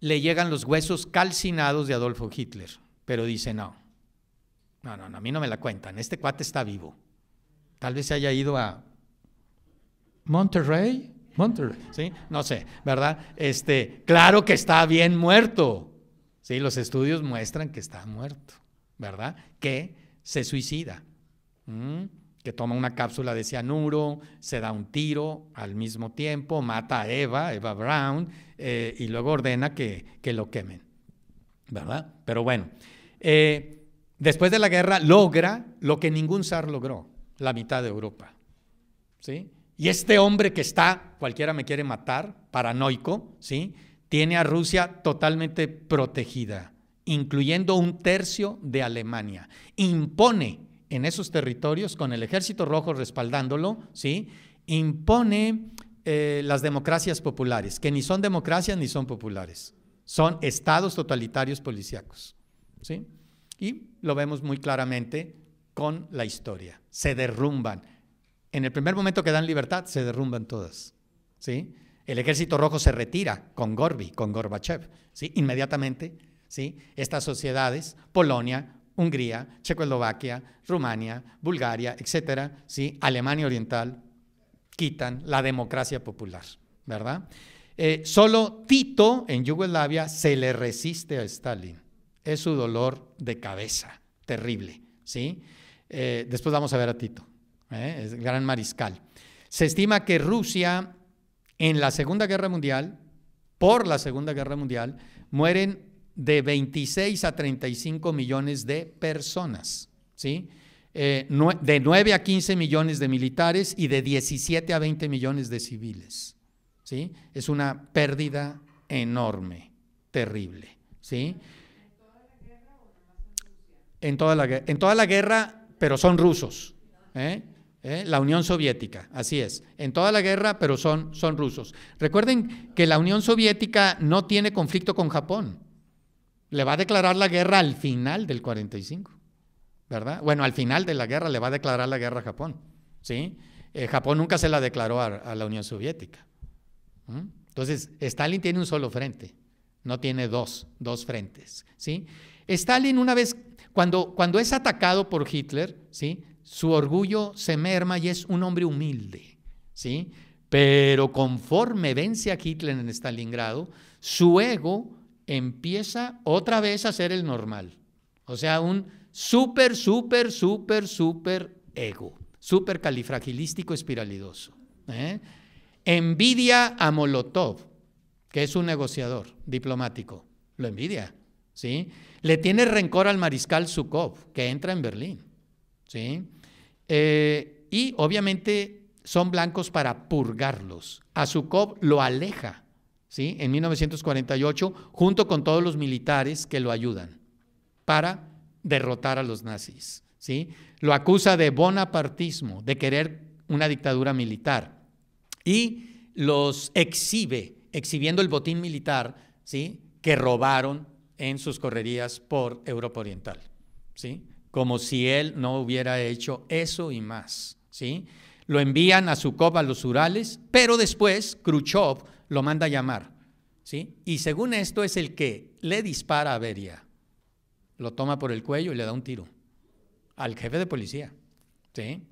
Le llegan los huesos calcinados de Adolfo Hitler, pero dice no. No, no, no, a mí no me la cuentan. Este cuate está vivo. Tal vez se haya ido a Monterrey Monterrey, ¿sí? No sé, ¿verdad? Este, claro que está bien muerto. Sí, los estudios muestran que está muerto, ¿verdad? Que se suicida. Que toma una cápsula de cianuro, se da un tiro al mismo tiempo, mata a Eva, Eva Brown, eh, y luego ordena que, lo quemen, ¿verdad? Pero bueno, eh, después de la guerra logra lo que ningún zar logró, la mitad de Europa. ¿Sí? Y este hombre que está, cualquiera me quiere matar, paranoico, ¿sí? tiene a Rusia totalmente protegida, incluyendo un tercio de Alemania. Impone en esos territorios, con el ejército rojo respaldándolo, ¿sí? impone eh, las democracias populares, que ni son democracias ni son populares. Son estados totalitarios policíacos. ¿sí? Y lo vemos muy claramente con la historia. Se derrumban en el primer momento que dan libertad, se derrumban todas. ¿sí? El ejército rojo se retira con Gorbi, con Gorbachev. ¿sí? Inmediatamente, ¿sí? estas sociedades, Polonia, Hungría, Checoslovaquia, Rumania, Bulgaria, etcétera, ¿sí? Alemania Oriental, quitan la democracia popular, ¿verdad? Eh, solo Tito en Yugoslavia se le resiste a Stalin. Es su dolor de cabeza, terrible, eh, después vamos a ver a Tito. ¿eh? es gran mariscal. Se estima que Rusia en la Segunda Guerra Mundial, por la Segunda Guerra Mundial, mueren de 26 a 35 millones de personas, ¿sí? Eh, de 9 a 15 millones de militares y de 17 a 20 millones de civiles, ¿sí? Es una pérdida enorme, terrible, ¿sí? En toda la guerra, en toda la guerra pero son rusos, ¿eh? ¿eh? La Unión Soviética, así es. En toda la guerra, pero son, son rusos. Recuerden que la Unión Soviética no tiene conflicto con Japón. Le va a declarar la guerra al final del 45, ¿verdad? Bueno, al final de la guerra le va a declarar la guerra a Japón, ¿sí? Eh, Japón nunca se la declaró a, la Unión Soviética. Entonces, Stalin tiene un solo frente, no tiene dos, dos frentes, ¿sí? Stalin una vez, cuando, cuando es atacado por Hitler, ¿sí? su orgullo se merma y es un hombre humilde, ¿sí? Pero conforme vence a Hitler en Stalingrado, su ego empieza otra vez a ser el normal. O sea, un súper, súper, súper, súper ego, súper califragilístico espiralidoso. ¿eh? Envidia a Molotov, que es un negociador diplomático, lo envidia, ¿sí? Le tiene rencor al mariscal Sukov, que entra en Berlín. ¿sí? Eh, y obviamente son blancos para purgarlos. Azukov lo aleja, ¿sí? En 1948, junto con todos los militares que lo ayudan para derrotar a los nazis, ¿sí? Lo acusa de bonapartismo, de querer una dictadura militar y los exhibe, exhibiendo el botín militar, ¿sí? Que robaron en sus correrías por Europa Oriental, ¿sí? como si él no hubiera hecho eso y más. ¿sí? Lo envían a Zukov a los Urales, pero después Khrushchev lo manda a llamar. ¿sí? Y según esto es el que le dispara a Beria. Lo toma por el cuello y le da un tiro al jefe de policía. ¿sí?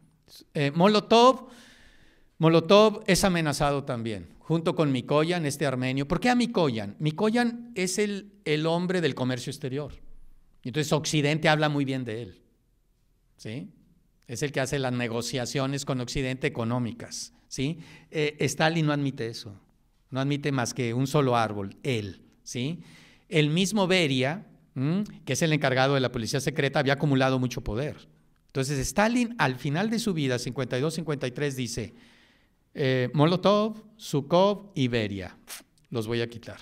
Eh, Molotov, Molotov es amenazado también, junto con Mikoyan, este armenio. ¿Por qué a Mikoyan? Mikoyan es el, el hombre del comercio exterior. Y entonces Occidente habla muy bien de él. ¿Sí? Es el que hace las negociaciones con Occidente económicas. ¿Sí? Eh, Stalin no admite eso. No admite más que un solo árbol, él. ¿Sí? El mismo Beria, que es el encargado de la policía secreta, había acumulado mucho poder. Entonces Stalin al final de su vida, 52-53, dice, eh, Molotov, sukov y Beria, los voy a quitar.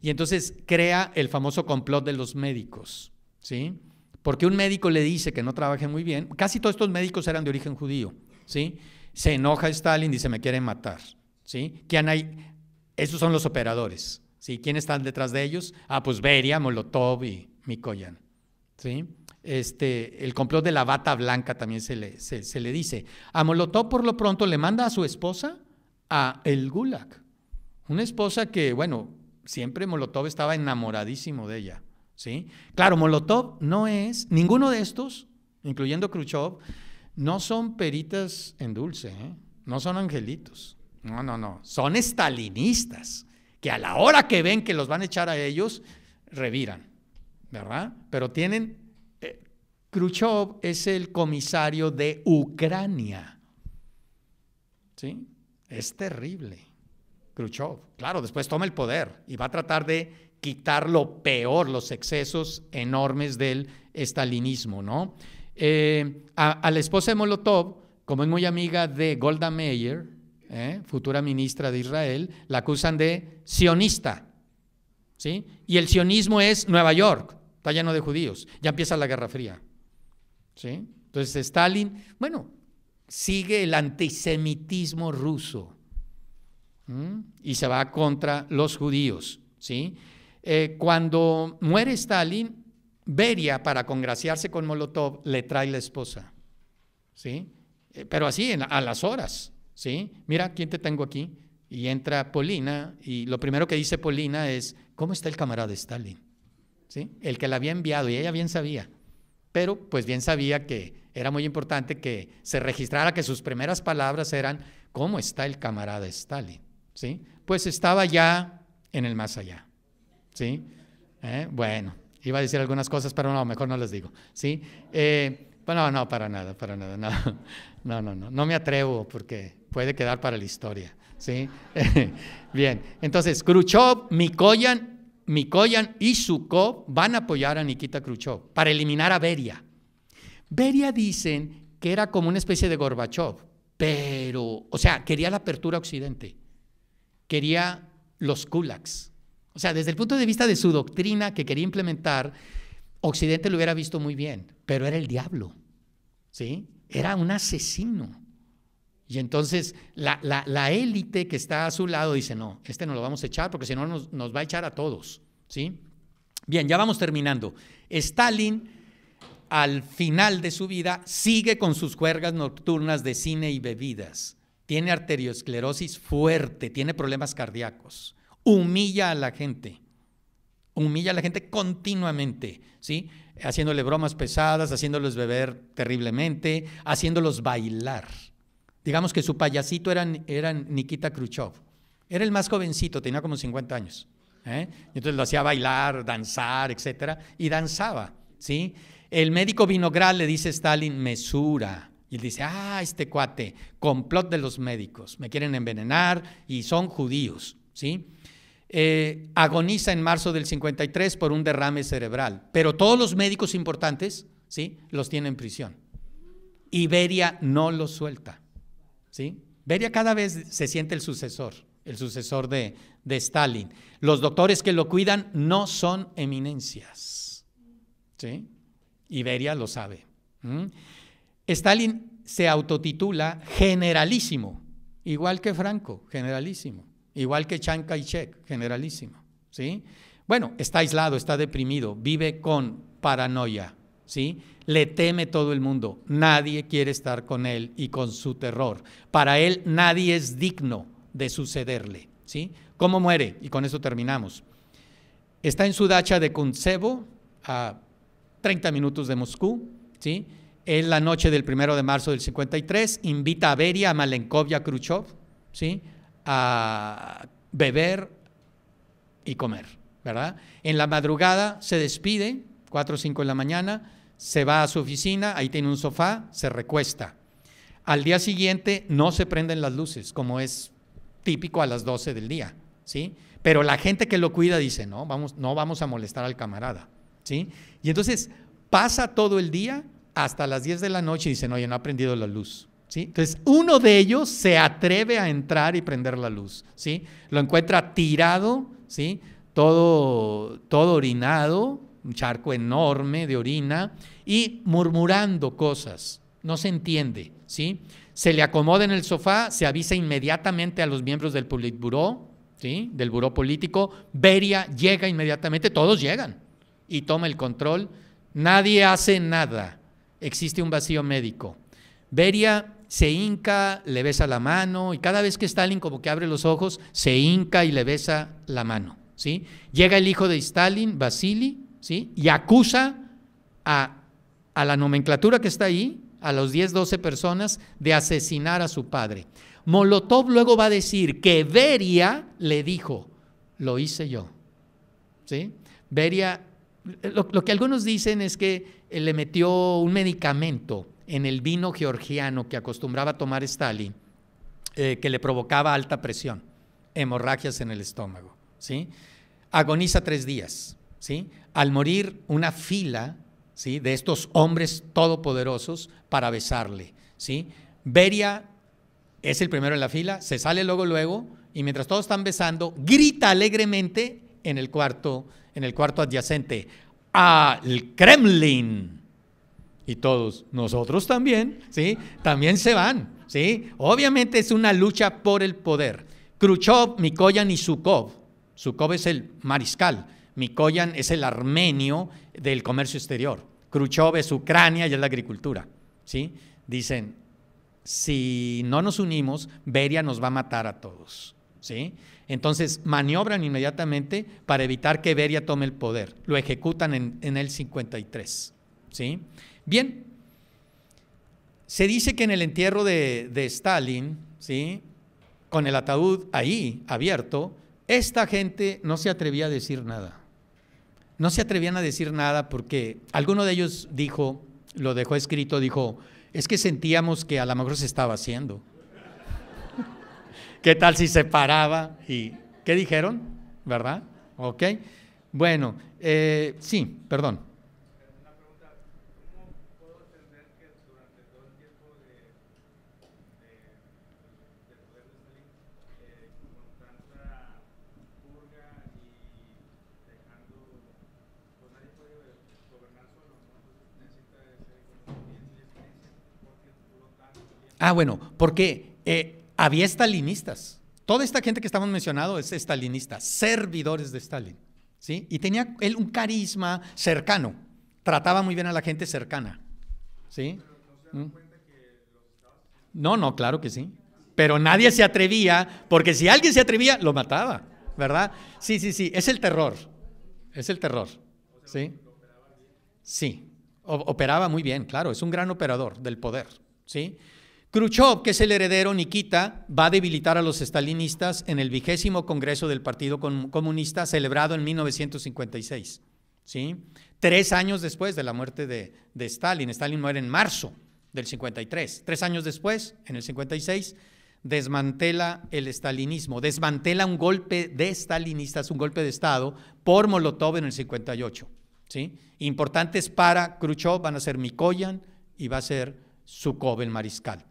Y entonces crea el famoso complot de los médicos, ¿sí? Porque un médico le dice que no trabaje muy bien, casi todos estos médicos eran de origen judío, ¿sí? Se enoja Stalin, y dice, me quieren matar, ¿sí? ¿Quién hay? Esos son los operadores, ¿sí? ¿Quién está detrás de ellos? Ah, pues Beria, Molotov y Mikoyan, ¿sí? Este, el complot de la bata blanca también se le, se le dice. A Molotov por lo pronto le manda a su esposa a el Gulag. Una esposa que, bueno, siempre Molotov estaba enamoradísimo de ella. ¿sí? Claro, Molotov no es, ninguno de estos, incluyendo Khrushchev, no son peritas en dulce, ¿eh? no son angelitos. No, no, no. Son estalinistas, que a la hora que ven que los van a echar a ellos, reviran, ¿verdad? Pero tienen... Eh, Khrushchev es el comisario de Ucrania. ¿Sí? Es terrible. Khrushchev. Claro, después toma el poder y va a tratar de quitar lo peor, los excesos enormes del estalinismo, ¿no? Eh, a, la esposa de Molotov, como es muy amiga de Golda Meir, ¿eh? futura ministra de Israel, la acusan de sionista, ¿sí? Y el sionismo es Nueva York, está lleno de judíos, ya empieza la Guerra Fría, ¿sí? Entonces Stalin, bueno, sigue el antisemitismo ruso, ¿Mm? y se va contra los judíos. ¿sí? Eh, cuando muere Stalin, Beria, para congraciarse con Molotov, le trae la esposa. ¿sí? Eh, pero así, a las horas. ¿sí? Mira, ¿quién te tengo aquí? Y entra Polina, y lo primero que dice Polina es, ¿cómo está el camarada Stalin? ¿Sí? El que la había enviado, y ella bien sabía. Pero pues bien sabía que era muy importante que se registrara que sus primeras palabras eran, ¿cómo está el camarada Stalin? ¿sí? Pues estaba ya en el más allá, ¿sí? Eh, bueno, iba a decir algunas cosas, pero no, mejor no las digo, ¿sí? Eh, bueno, no, para nada, para nada, no, no, no, no, me atrevo porque puede quedar para la historia, ¿sí? Bien, entonces, Khrushchev, Mikoyan, Mikoyan y Sukov van a apoyar a Nikita Khrushchev para eliminar a Beria. Beria dicen que era como una especie de Gorbachev, pero, o sea, quería la apertura Occidente quería los kulaks. O sea, desde el punto de vista de su doctrina que quería implementar, Occidente lo hubiera visto muy bien, pero era el diablo, ¿sí? Era un asesino. Y entonces la, élite que está a su lado dice, no, este no lo vamos a echar porque si no nos, va a echar a todos, ¿sí? Bien, ya vamos terminando. Stalin al final de su vida sigue con sus cuergas nocturnas de cine y bebidas tiene arteriosclerosis fuerte, tiene problemas cardíacos, humilla a la gente, humilla a la gente continuamente, ¿sí? Haciéndole bromas pesadas, haciéndolos beber terriblemente, haciéndolos bailar. Digamos que su payasito era, Nikita Khrushchev. Era el más jovencito, tenía como 50 años. ¿eh? Entonces lo hacía bailar, danzar, etcétera, y danzaba, ¿sí? El médico vinogral le dice a Stalin, mesura, y dice, ah, este cuate, complot de los médicos, me quieren envenenar y son judíos, ¿sí? Eh, agoniza en marzo del 53 por un derrame cerebral, pero todos los médicos importantes, ¿sí? Los tienen en prisión. Iberia no los suelta, ¿sí? Beria cada vez se siente el sucesor, el sucesor de, Stalin. Los doctores que lo cuidan no son eminencias, ¿sí? Iberia lo sabe. Stalin se autotitula generalísimo, igual que Franco, generalísimo, igual que Chiang Kai-shek, generalísimo. ¿sí? Bueno, está aislado, está deprimido, vive con paranoia, ¿sí? Le teme todo el mundo, nadie quiere estar con él y con su terror. Para él nadie es digno de sucederle, ¿sí? ¿Cómo muere? Y con eso terminamos. Está en su dacha de Kuntsevo, a 30 minutos de Moscú, ¿sí? en la noche del primero de marzo del 53, invita a Beria, a Malenkov a Khrushchev ¿sí? a beber y comer, ¿verdad? En la madrugada se despide, 4 o 5 de la mañana, se va a su oficina, ahí tiene un sofá, se recuesta. Al día siguiente no se prenden las luces, como es típico a las 12 del día, ¿sí? Pero la gente que lo cuida dice, no, vamos, no vamos a molestar al camarada, ¿sí? Y entonces pasa todo el día hasta las 10 de la noche y dicen, oye, no ha prendido la luz. ¿Sí? Entonces, uno de ellos se atreve a entrar y prender la luz. Lo encuentra tirado, ¿sí? todo, orinado, un charco enorme de orina, y murmurando cosas. No se entiende. Se le acomoda en el sofá, se avisa inmediatamente a los miembros del Politburó, del Buró Político. Beria llega inmediatamente, todos llegan y toma el control. Nadie hace nada existe un vacío médico. Beria se hinca, le besa la mano y cada vez que Stalin como que abre los ojos, se hinca y le besa la mano. ¿sí? Llega el hijo de Stalin, Vasily, ¿sí? y acusa a, la nomenclatura que está ahí, a los 10, 12 personas, de asesinar a su padre. Molotov luego va a decir que Beria le dijo, lo hice yo. ¿sí? Beria lo, que algunos dicen es que le metió un medicamento en el vino georgiano que acostumbraba tomar Stalin, eh, que le provocaba alta presión, hemorragias en el estómago. ¿sí? Agoniza tres días. ¿sí? Al morir, una fila ¿sí? de estos hombres todopoderosos para besarle. ¿sí? Beria es el primero en la fila, se sale luego, luego, y mientras todos están besando, grita alegremente en el cuarto en el cuarto adyacente al Kremlin. Y todos, nosotros también, ¿sí? También se van, ¿sí? Obviamente es una lucha por el poder. Khrushchev, Mikoyan y Sukov. Sukov es el mariscal, Mikoyan es el armenio del comercio exterior. Khrushchev es Ucrania y es la agricultura, ¿sí? Dicen, si no nos unimos, Beria nos va a matar a todos. ¿sí? Entonces maniobran inmediatamente para evitar que Beria tome el poder. Lo ejecutan en, el 53, ¿sí? Bien, se dice que en el entierro de, Stalin, ¿sí? Con el ataúd ahí abierto, esta gente no se atrevía a decir nada. No se atrevían a decir nada porque alguno de ellos dijo, lo dejó escrito, dijo, es que sentíamos que a lo mejor se estaba haciendo. ¿Qué tal si se paraba? ¿Y qué dijeron? ¿Verdad? Ok. Bueno, eh, sí, perdón. Una pregunta. ¿Cómo puedo entender que durante todo el tiempo de poder de Salí, con tanta purga y dejando. Pues nadie puede gobernar solo, entonces necesita ese. Ah, bueno, ¿por qué? Eh, había estalinistas. Toda esta gente que estamos mencionando es estalinista, servidores de Stalin. ¿sí? Y tenía él un carisma cercano, trataba muy bien a la gente cercana. ¿sí? ¿no, no, claro que sí. Pero nadie se atrevía, porque si alguien se atrevía, lo mataba, ¿verdad? Sí, sí, sí, es el terror, es el terror. ¿sí? Sí, operaba muy bien, claro, es un gran operador del poder. ¿sí? Khrushchev, que es el heredero Nikita, va a debilitar a los estalinistas en el vigésimo Congreso del Partido Comunista celebrado en 1956. ¿sí? Tres años después de la muerte de, Stalin. Stalin muere en marzo del 53. Tres años después, en el 56, desmantela el estalinismo, desmantela un golpe de estalinistas, un golpe de Estado por Molotov en el 58. ¿sí? Importantes para Khrushchev van a ser Mikoyan y va a ser Sukhov el mariscal.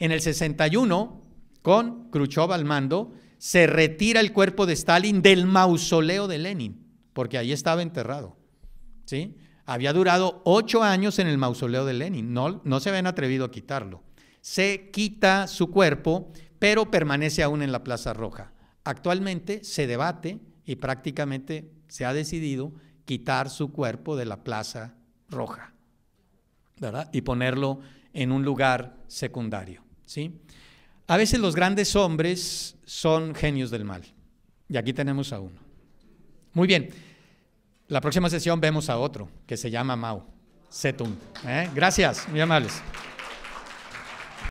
En el 61, con Khrushchev al mando, se retira el cuerpo de Stalin del mausoleo de Lenin, porque ahí estaba enterrado. ¿sí? Había durado ocho años en el mausoleo de Lenin, no, no se habían atrevido a quitarlo. Se quita su cuerpo, pero permanece aún en la Plaza Roja. Actualmente se debate y prácticamente se ha decidido quitar su cuerpo de la Plaza Roja y ponerlo en un lugar secundario. ¿sí? A veces los grandes hombres son genios del mal. Y aquí tenemos a uno. Muy bien. La próxima sesión vemos a otro que se llama Mao Setum. ¿eh? Gracias, muy amables.